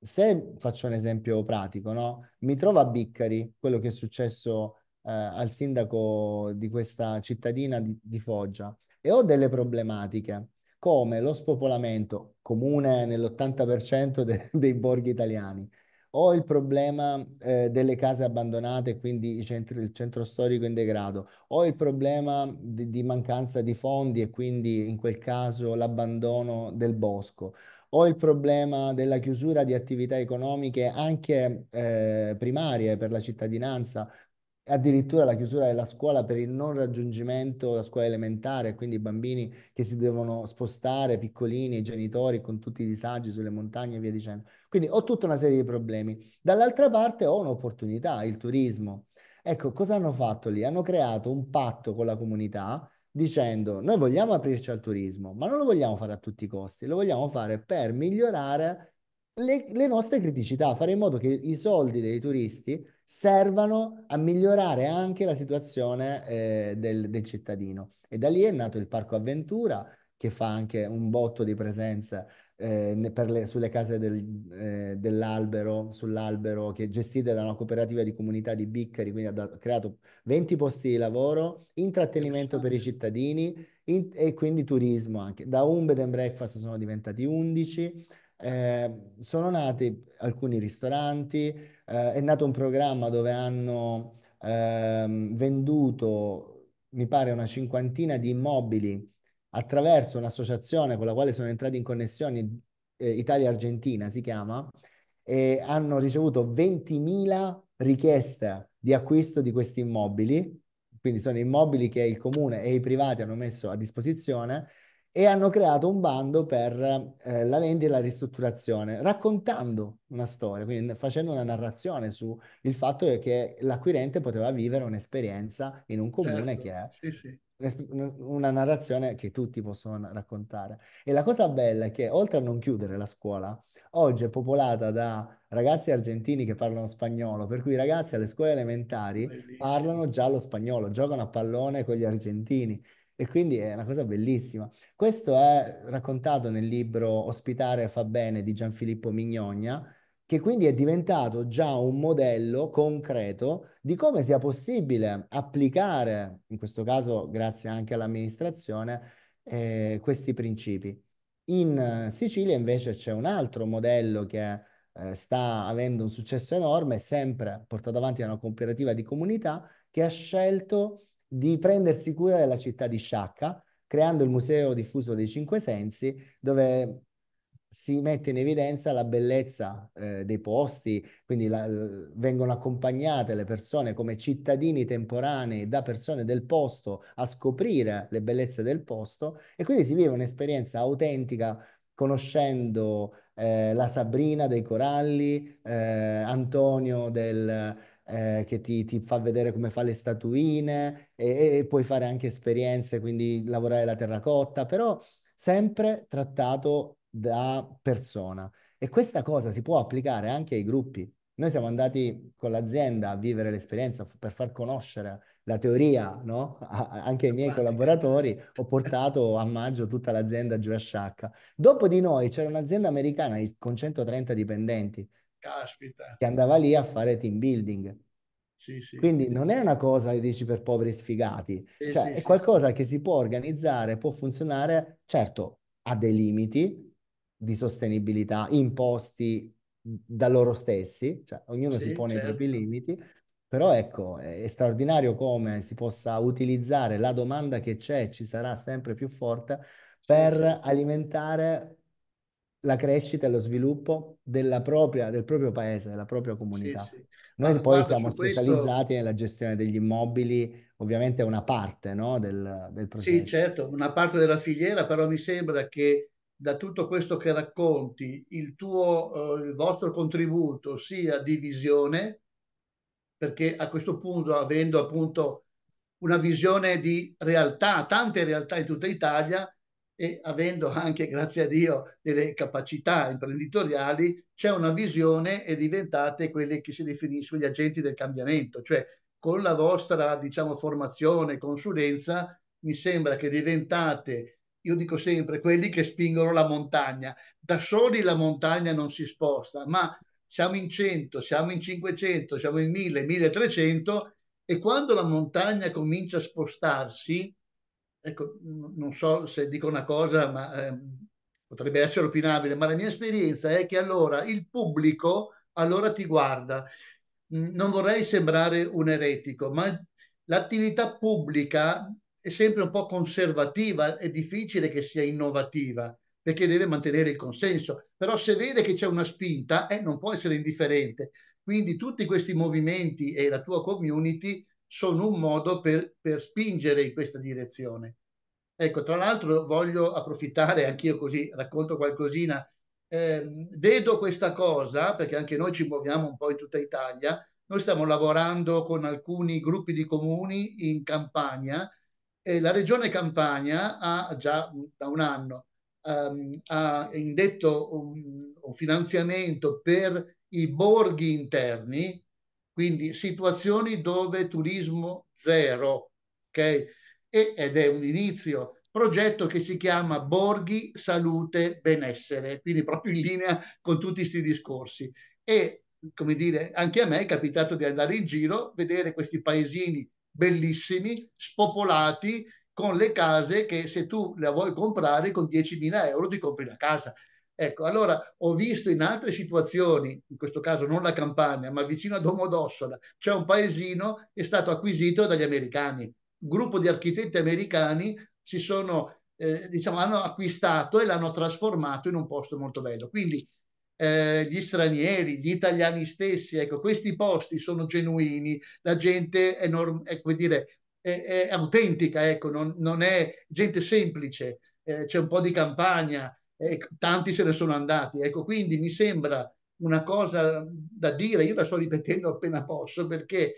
Se faccio un esempio pratico, no? mi trovo a Biccari, quello che è successo eh, al sindaco di questa cittadina di, di Foggia, e ho delle problematiche come lo spopolamento, comune nell'80% de- *laughs* dei borghi italiani, o il problema eh, delle case abbandonate, quindi centri, il centro storico in degrado, o il problema di, di mancanza di fondi e quindi in quel caso l'abbandono del bosco, o il problema della chiusura di attività economiche anche eh, primarie per la cittadinanza, addirittura la chiusura della scuola per il non raggiungimento della scuola elementare, quindi i bambini che si devono spostare, piccolini, i genitori con tutti i disagi sulle montagne e via dicendo. Quindi ho tutta una serie di problemi. Dall'altra parte ho un'opportunità, il turismo. Ecco, cosa hanno fatto lì? Hanno creato un patto con la comunità dicendo noi vogliamo aprirci al turismo, ma non lo vogliamo fare a tutti i costi, lo vogliamo fare per migliorare le, le nostre criticità, fare in modo che i soldi dei turisti servano a migliorare anche la situazione eh, del, del, cittadino. E da lì è nato il Parco Avventura, che fa anche un botto di presenza eh, le, sulle case del, eh, dell'albero, sull'albero, che è gestita da una cooperativa di comunità di Biccari, quindi ha dato, creato 20 posti di lavoro, intrattenimento per i cittadini in, e quindi turismo anche. Da un bed and breakfast sono diventati 11, Ehm, sono nati alcuni ristoranti, eh, è nato un programma dove hanno ehm, venduto, mi pare, una cinquantina di immobili attraverso un'associazione con la quale sono entrati in connessione eh, Italia-Argentina, si chiama, e hanno ricevuto 20.000 richieste di acquisto di questi immobili, quindi sono immobili che il comune e i privati hanno messo a disposizione e hanno creato un bando per eh, la vendita e la ristrutturazione, raccontando una storia, quindi facendo una narrazione sul fatto che l'acquirente poteva vivere un'esperienza in un comune certo, che è sì, sì. una narrazione che tutti possono raccontare. E la cosa bella è che oltre a non chiudere la scuola, oggi è popolata da ragazzi argentini che parlano spagnolo, per cui i ragazzi alle scuole elementari Bellissimo. parlano già lo spagnolo, giocano a pallone con gli argentini e quindi è una cosa bellissima. Questo è raccontato nel libro Ospitare fa bene di Gianfilippo Mignogna, che quindi è diventato già un modello concreto di come sia possibile applicare, in questo caso grazie anche all'amministrazione, eh, questi principi. In eh, Sicilia invece c'è un altro modello che eh, sta avendo un successo enorme, sempre portato avanti da una cooperativa di comunità, che ha scelto di prendersi cura della città di Sciacca, creando il Museo Diffuso dei Cinque Sensi, dove si mette in evidenza la bellezza eh, dei posti, quindi la, vengono accompagnate le persone come cittadini temporanei da persone del posto a scoprire le bellezze del posto e quindi si vive un'esperienza autentica conoscendo eh, la Sabrina dei Coralli, eh, Antonio del, eh, che ti, ti, fa vedere come fa le statuine e, e puoi fare anche esperienze, quindi lavorare la terracotta, però sempre trattato da persona. E questa cosa si può applicare anche ai gruppi. Noi siamo andati con l'azienda a vivere l'esperienza per far conoscere la teoria no? a, anche ai miei collaboratori. Ho portato a maggio tutta l'azienda giù a Sciacca. Dopo di noi c'era un'azienda americana con 130 dipendenti Caspita. che andava lì a fare team building. Sì, sì. Quindi non è una cosa che dici per poveri sfigati, sì, cioè, è qualcosa che si può organizzare, può funzionare, certo ha dei limiti di sostenibilità imposti da loro stessi, cioè, ognuno si pone certo. i propri certo. limiti, però ecco, è straordinario come si possa utilizzare la domanda che c'è, ci sarà sempre più forte, per alimentare la crescita e lo sviluppo propria, del proprio paese, della propria comunità. Sì, sì. Noi Ma poi guarda, siamo specializzati questo... nella gestione degli immobili, ovviamente una parte no, del, del processo. Sì, certo, una parte della filiera, però mi sembra che da tutto questo che racconti il, tuo, eh, il vostro contributo sia di visione, perché a questo punto, avendo appunto una visione di realtà, tante realtà in tutta Italia, e avendo anche, grazie a Dio, delle capacità imprenditoriali, c'è una visione e diventate quelli che si definiscono gli agenti del cambiamento, cioè con la vostra, diciamo, formazione, consulenza, mi sembra che diventate, io dico sempre, quelli che spingono la montagna. Da soli la montagna non si sposta, ma siamo in 100, siamo in 500, siamo in 1000, 1300 e quando la montagna comincia a spostarsi, ecco, non so se dico una cosa, ma eh, potrebbe essere opinabile, ma la mia esperienza è che allora il pubblico allora ti guarda. Non vorrei sembrare un eretico, ma l'attività pubblica è sempre un po' conservativa, è difficile che sia innovativa perché deve mantenere il consenso, però se vede che c'è una spinta eh, non può essere indifferente. Quindi tutti questi movimenti e la tua community sono un modo per, per spingere in questa direzione. Ecco, tra l'altro voglio approfittare, anch'io così racconto qualcosina, eh, vedo questa cosa, perché anche noi ci muoviamo un po' in tutta Italia, noi stiamo lavorando con alcuni gruppi di comuni in Campania e la regione Campania ha già da un anno ehm, ha indetto un, un finanziamento per i borghi interni, quindi situazioni dove turismo zero, ok? E, ed è un inizio. Progetto che si chiama Borghi Salute Benessere, quindi proprio in linea con tutti questi discorsi. E come dire, anche a me è capitato di andare in giro, vedere questi paesini bellissimi, spopolati, con le case che se tu la vuoi comprare con 10.000 euro ti compri la casa. Ecco, allora ho visto in altre situazioni, in questo caso non la campagna, ma vicino a Domodossola, c'è un paesino che è stato acquisito dagli americani. Un gruppo di architetti americani si sono, eh, diciamo, hanno acquistato e l'hanno trasformato in un posto molto bello. Quindi eh, gli stranieri, gli italiani stessi, ecco, questi posti sono genuini, la gente è, norm- è, dire, è, è autentica, ecco, non, non, è gente semplice, eh, c'è un po' di campagna, e tanti se ne sono andati. Ecco, quindi mi sembra una cosa da dire, io la sto ripetendo appena posso, perché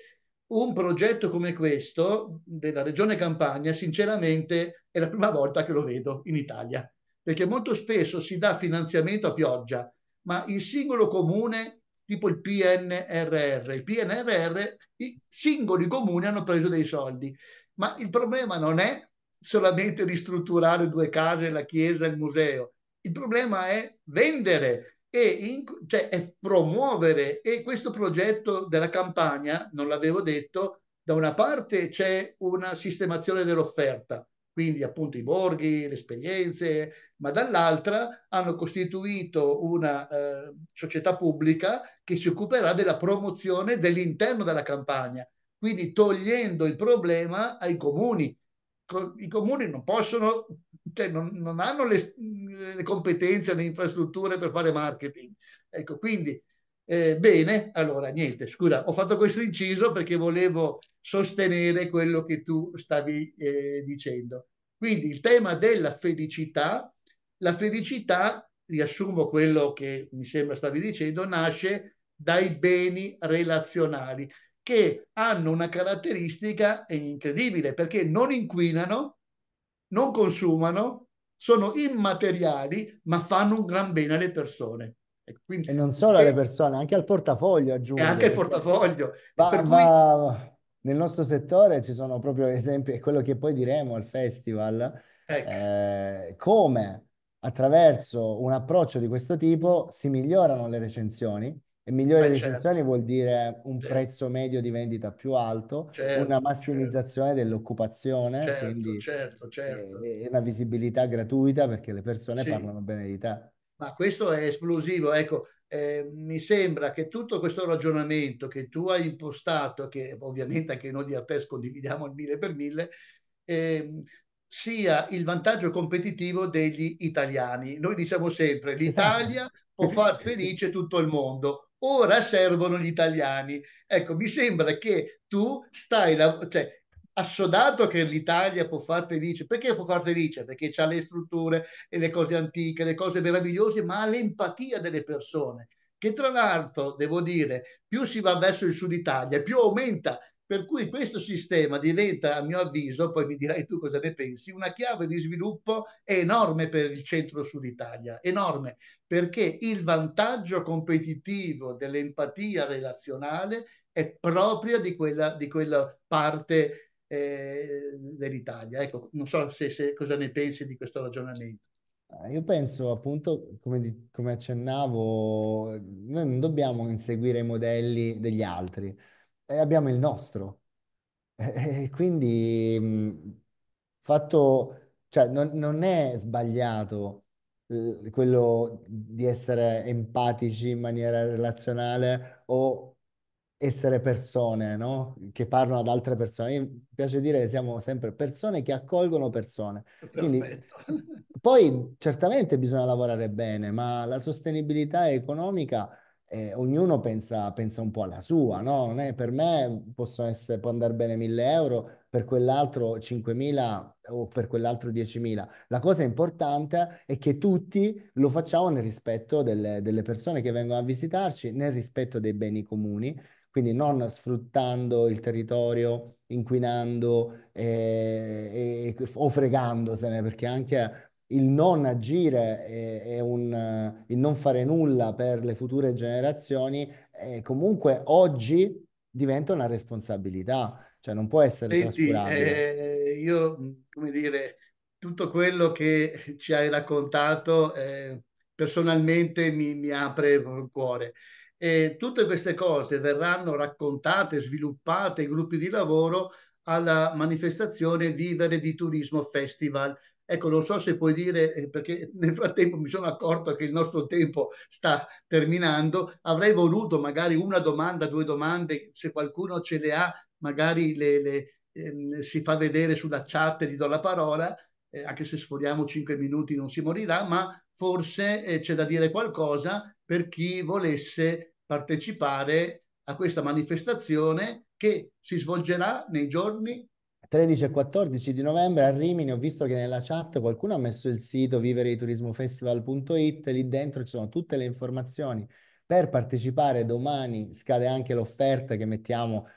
un progetto come questo della Regione Campania, sinceramente, è la prima volta che lo vedo in Italia, perché molto spesso si dà finanziamento a pioggia, ma il singolo comune, tipo il PNRR, il PNRR, i singoli comuni hanno preso dei soldi, ma il problema non è solamente ristrutturare due case, la chiesa, il museo. Il problema è vendere e in, cioè, è promuovere e questo progetto della campagna, non l'avevo detto, da una parte c'è una sistemazione dell'offerta, quindi appunto i borghi, le esperienze, ma dall'altra hanno costituito una eh, società pubblica che si occuperà della promozione dell'interno della campagna, quindi togliendo il problema ai comuni i comuni non possono, cioè non, non hanno le, le, competenze, le infrastrutture per fare marketing. Ecco, quindi eh, bene, allora niente, scusa, ho fatto questo inciso perché volevo sostenere quello che tu stavi eh, dicendo. Quindi il tema della felicità, la felicità, riassumo quello che mi sembra stavi dicendo, nasce dai beni relazionali che hanno una caratteristica incredibile perché non inquinano, non consumano, sono immateriali, ma fanno un gran bene alle persone. E, quindi, e non solo alle persone, anche al portafoglio aggiungo. E anche al portafoglio. Va, per cui... nel nostro settore ci sono proprio esempi, è quello che poi diremo al festival, ecco. eh, come attraverso un approccio di questo tipo si migliorano le recensioni, e migliore recensioni certo. vuol dire un certo. prezzo medio di vendita più alto, certo, una massimizzazione certo. dell'occupazione, certo, quindi certo, eh, E, una visibilità gratuita perché le persone sì. parlano bene di te. Ma questo è esplosivo, ecco, eh, mi sembra che tutto questo ragionamento che tu hai impostato, che ovviamente anche noi di Artes condividiamo il mille per mille, eh, sia il vantaggio competitivo degli italiani. Noi diciamo sempre esatto. l'Italia esatto. può far *laughs* felice tutto il mondo ora servono gli italiani. Ecco, mi sembra che tu stai, cioè, assodato che l'Italia può far felice. Perché può far felice? Perché ha le strutture e le cose antiche, le cose meravigliose, ma ha l'empatia delle persone. Che tra l'altro, devo dire, più si va verso il sud Italia, più aumenta per cui questo sistema diventa, a mio avviso, poi mi dirai tu cosa ne pensi, una chiave di sviluppo enorme per il centro-sud Italia, enorme, perché il vantaggio competitivo dell'empatia relazionale è proprio di quella, di quella parte eh, dell'Italia. Ecco, non so se, se, cosa ne pensi di questo ragionamento. Ah, io penso appunto, come, come accennavo, noi non dobbiamo inseguire i modelli degli altri, e abbiamo il nostro. *laughs* E quindi fatto, cioè non, non è sbagliato eh, quello di essere empatici in maniera relazionale o essere persone, no? Che parlano ad altre persone. Mi piace dire che siamo sempre persone che accolgono persone. Quindi, poi certamente bisogna lavorare bene, ma la sostenibilità economica eh, ognuno pensa, pensa, un po' alla sua, no? Non è, per me possono essere, può andare bene 1000 euro, per quell'altro 5.000 o per quell'altro 10.000. La cosa importante è che tutti lo facciamo nel rispetto delle, delle persone che vengono a visitarci, nel rispetto dei beni comuni, quindi non sfruttando il territorio, inquinando eh, e, o fregandosene, perché anche il non agire e, e un, il non fare nulla per le future generazioni eh, comunque oggi diventa una responsabilità, cioè non può essere Senti, trascurabile. Eh, io, come dire, tutto quello che ci hai raccontato eh, personalmente mi, mi apre il cuore. E tutte queste cose verranno raccontate, sviluppate ai gruppi di lavoro alla manifestazione Vivere di Turismo Festival Ecco, non so se puoi dire, eh, perché *laughs* nel frattempo mi sono accorto che il nostro tempo sta terminando, avrei voluto magari una domanda, due domande, se qualcuno ce le ha, magari le, le, ehm, si fa vedere sulla chat e gli do la parola, eh, anche se sforiamo cinque minuti non si morirà, ma forse eh, c'è da dire qualcosa per chi volesse partecipare a questa manifestazione che si svolgerà nei giorni 13 e 14 di novembre a Rimini ho visto che nella chat qualcuno ha messo il sito vivereiturismofestival.it, lì dentro ci sono tutte le informazioni per partecipare domani, scade anche l'offerta che mettiamo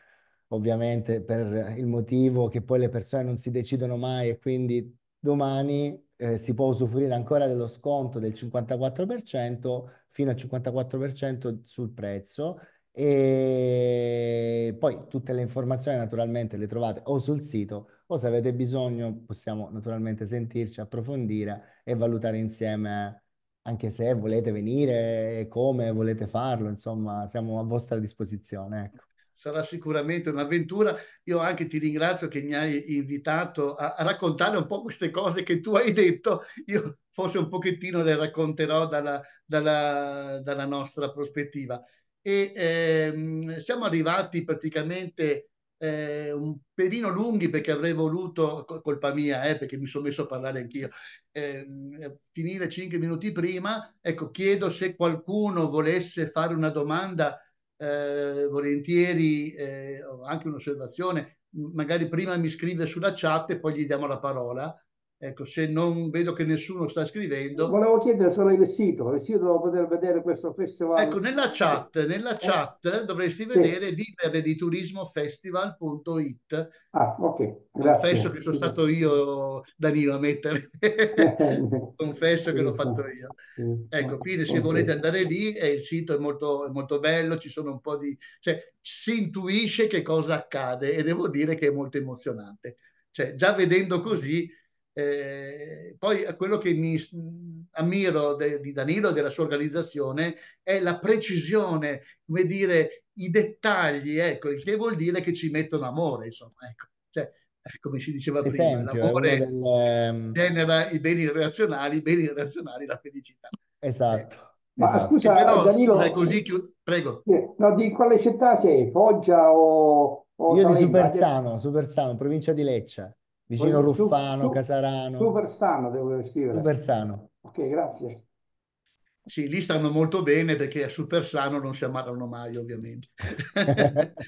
ovviamente per il motivo che poi le persone non si decidono mai e quindi domani eh, si può usufruire ancora dello sconto del 54% fino al 54% sul prezzo e poi tutte le informazioni naturalmente le trovate o sul sito o se avete bisogno possiamo naturalmente sentirci, approfondire e valutare insieme anche se volete venire e come volete farlo, insomma siamo a vostra disposizione. Ecco. Sarà sicuramente un'avventura. Io anche ti ringrazio che mi hai invitato a, raccontare un po' queste cose che tu hai detto. Io forse un pochettino le racconterò dalla, dalla, dalla nostra prospettiva e ehm, siamo arrivati praticamente eh, un pelino lunghi perché avrei voluto, colpa mia, eh, perché mi sono messo a parlare anch'io, ehm, finire cinque minuti prima. Ecco, chiedo se qualcuno volesse fare una domanda, eh, volentieri, eh, o anche un'osservazione, magari prima mi scrive sulla chat e poi gli diamo la parola. Ecco, se non vedo che nessuno sta scrivendo. Volevo chiedere solo il sito, il sito dove poter vedere questo festival. Ecco, nella eh. chat, nella eh. chat dovresti vedere sì. vivere di turismofestival.it. Ah, ok. Grazie. Confesso che sono stato io, Danilo, a mettere. *laughs* Confesso che l'ho fatto io. Ecco, ah, quindi se volete andare lì, eh, il sito è molto, è molto bello, ci sono un po' di... Cioè, si intuisce che cosa accade e devo dire che è molto emozionante. Cioè, già vedendo così eh, poi quello che mi ammiro de, di Danilo e della sua organizzazione è la precisione, come dire, i dettagli, ecco, il che vuol dire che ci mettono amore, insomma, ecco. Cioè, eh, come si diceva esempio, prima, l'amore del... Ehm, genera i beni relazionali, i beni relazionali la felicità. Esatto. Eh. Ma esatto. scusa, però, Danilo, scusa, è così chiud... prego. No, di quale città sei? Foggia o... o Io di Superzano, Superzano, provincia di Lecce. Vicino Ruffano, tu, tu, Casarano. Supersano devo scrivere. Supersano. Ok, grazie. Sì, lì stanno molto bene perché a Supersano non si ammalano mai, ovviamente. *laughs*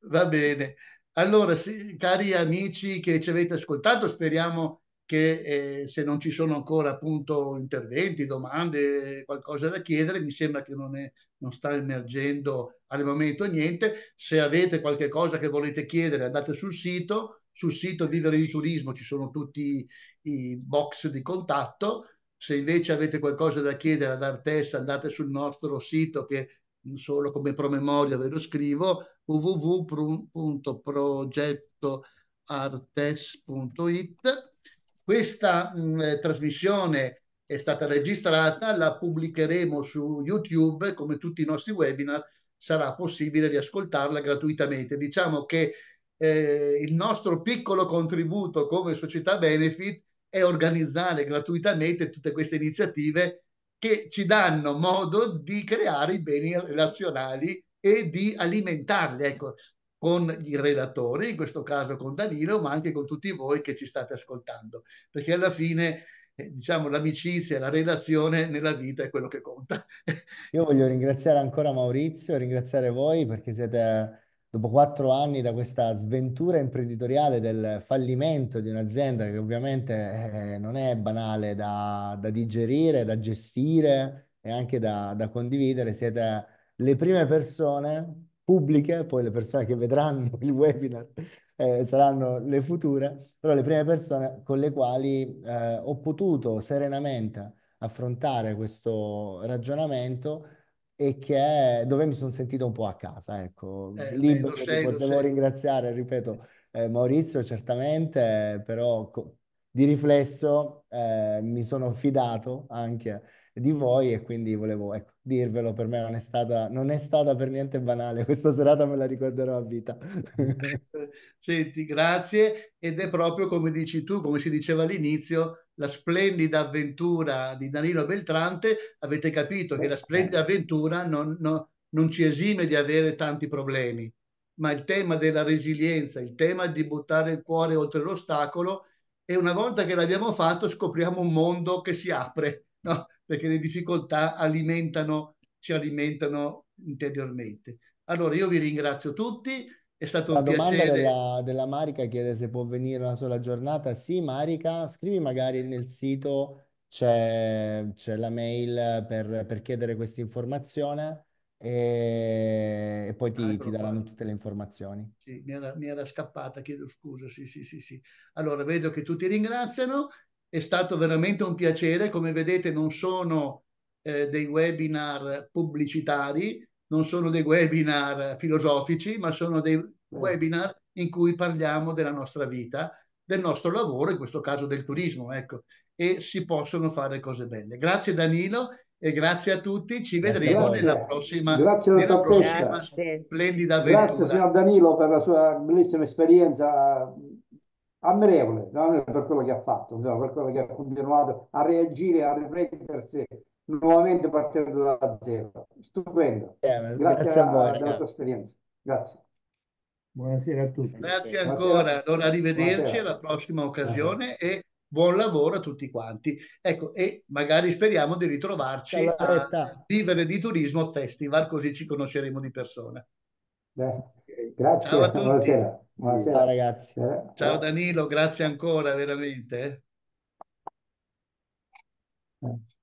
Va bene. Allora, sì, cari amici che ci avete ascoltato, speriamo che eh, se non ci sono ancora appunto interventi, domande, qualcosa da chiedere, mi sembra che non, è, non sta emergendo al momento niente. Se avete qualche cosa che volete chiedere, andate sul sito sul sito Vivere di Turismo ci sono tutti i box di contatto. Se invece avete qualcosa da chiedere ad Artes, andate sul nostro sito che solo come promemoria ve lo scrivo www.progettoartes.it. Questa mh, mm, eh, trasmissione è stata registrata, la pubblicheremo su YouTube, come tutti i nostri webinar sarà possibile riascoltarla gratuitamente. Diciamo che eh, il nostro piccolo contributo come società benefit è organizzare gratuitamente tutte queste iniziative che ci danno modo di creare i beni relazionali e di alimentarli, ecco, con i relatori, in questo caso con Danilo, ma anche con tutti voi che ci state ascoltando, perché alla fine eh, diciamo l'amicizia, la relazione nella vita è quello che conta. Io voglio ringraziare ancora Maurizio, ringraziare voi perché siete dopo quattro anni da questa sventura imprenditoriale del fallimento di un'azienda che ovviamente eh, non è banale da, da, digerire, da gestire e anche da, da condividere, siete le prime persone pubbliche, poi le persone che vedranno *laughs* il webinar eh, saranno le future, però le prime persone con le quali eh, ho potuto serenamente affrontare questo ragionamento e che è dove mi sono sentito un po' a casa, ecco, eh, libro beh, sei, potevo ringraziare, ripeto, eh, Maurizio certamente, però di riflesso eh, mi sono fidato anche di voi e quindi volevo ecco, dirvelo, per me non è, stata, non è stata per niente banale, *laughs* questa serata me la ricorderò a vita. *laughs* Senti, grazie ed è proprio come dici tu, come si diceva all'inizio, la splendida avventura di Danilo Beltrante, avete capito che la splendida avventura non, non, non ci esime di avere tanti problemi, ma il tema della resilienza, il tema di buttare il cuore oltre l'ostacolo e una volta che l'abbiamo fatto scopriamo un mondo che si apre, no? perché le difficoltà alimentano, ci alimentano interiormente. Allora io vi ringrazio tutti è stato La un domanda piacere. della, della Marica chiede se può venire una sola giornata. Sì, Marica, scrivi magari nel sito, c'è, c'è la mail per, per chiedere questa informazione e, e poi ti, ti daranno qua. tutte le informazioni. Sì, mi era, mi era scappata, chiedo scusa. Sì, sì, sì, sì. Allora, vedo che tutti ringraziano. È stato veramente un piacere. Come vedete, non sono eh, dei webinar pubblicitari, non sono dei webinar filosofici, ma sono dei mm. webinar in cui parliamo della nostra vita, del nostro lavoro, in questo caso del turismo, ecco, e si possono fare cose belle. Grazie Danilo e grazie a tutti, ci vedremo nella prossima, grazie nella prossima splendida avventura. Grazie signor Danilo per la sua bellissima esperienza ammirevole per quello che ha fatto, per quello che ha continuato a reagire, a riprendersi nuovamente partendo da zero. Stupendo. Eh, grazie, a voi della tua esperienza. Grazie. Buonasera a tutti. Grazie ancora. Allora, arrivederci Buonasera. alla prossima occasione Buonasera. e buon lavoro a tutti quanti. Ecco, e magari speriamo di ritrovarci a Vivere di Turismo Festival, così ci conosceremo di persona. Beh, grazie. Ciao a tutti. Buonasera. Buonasera. Ciao ragazzi. Eh. Ciao Danilo, grazie ancora, veramente. Eh.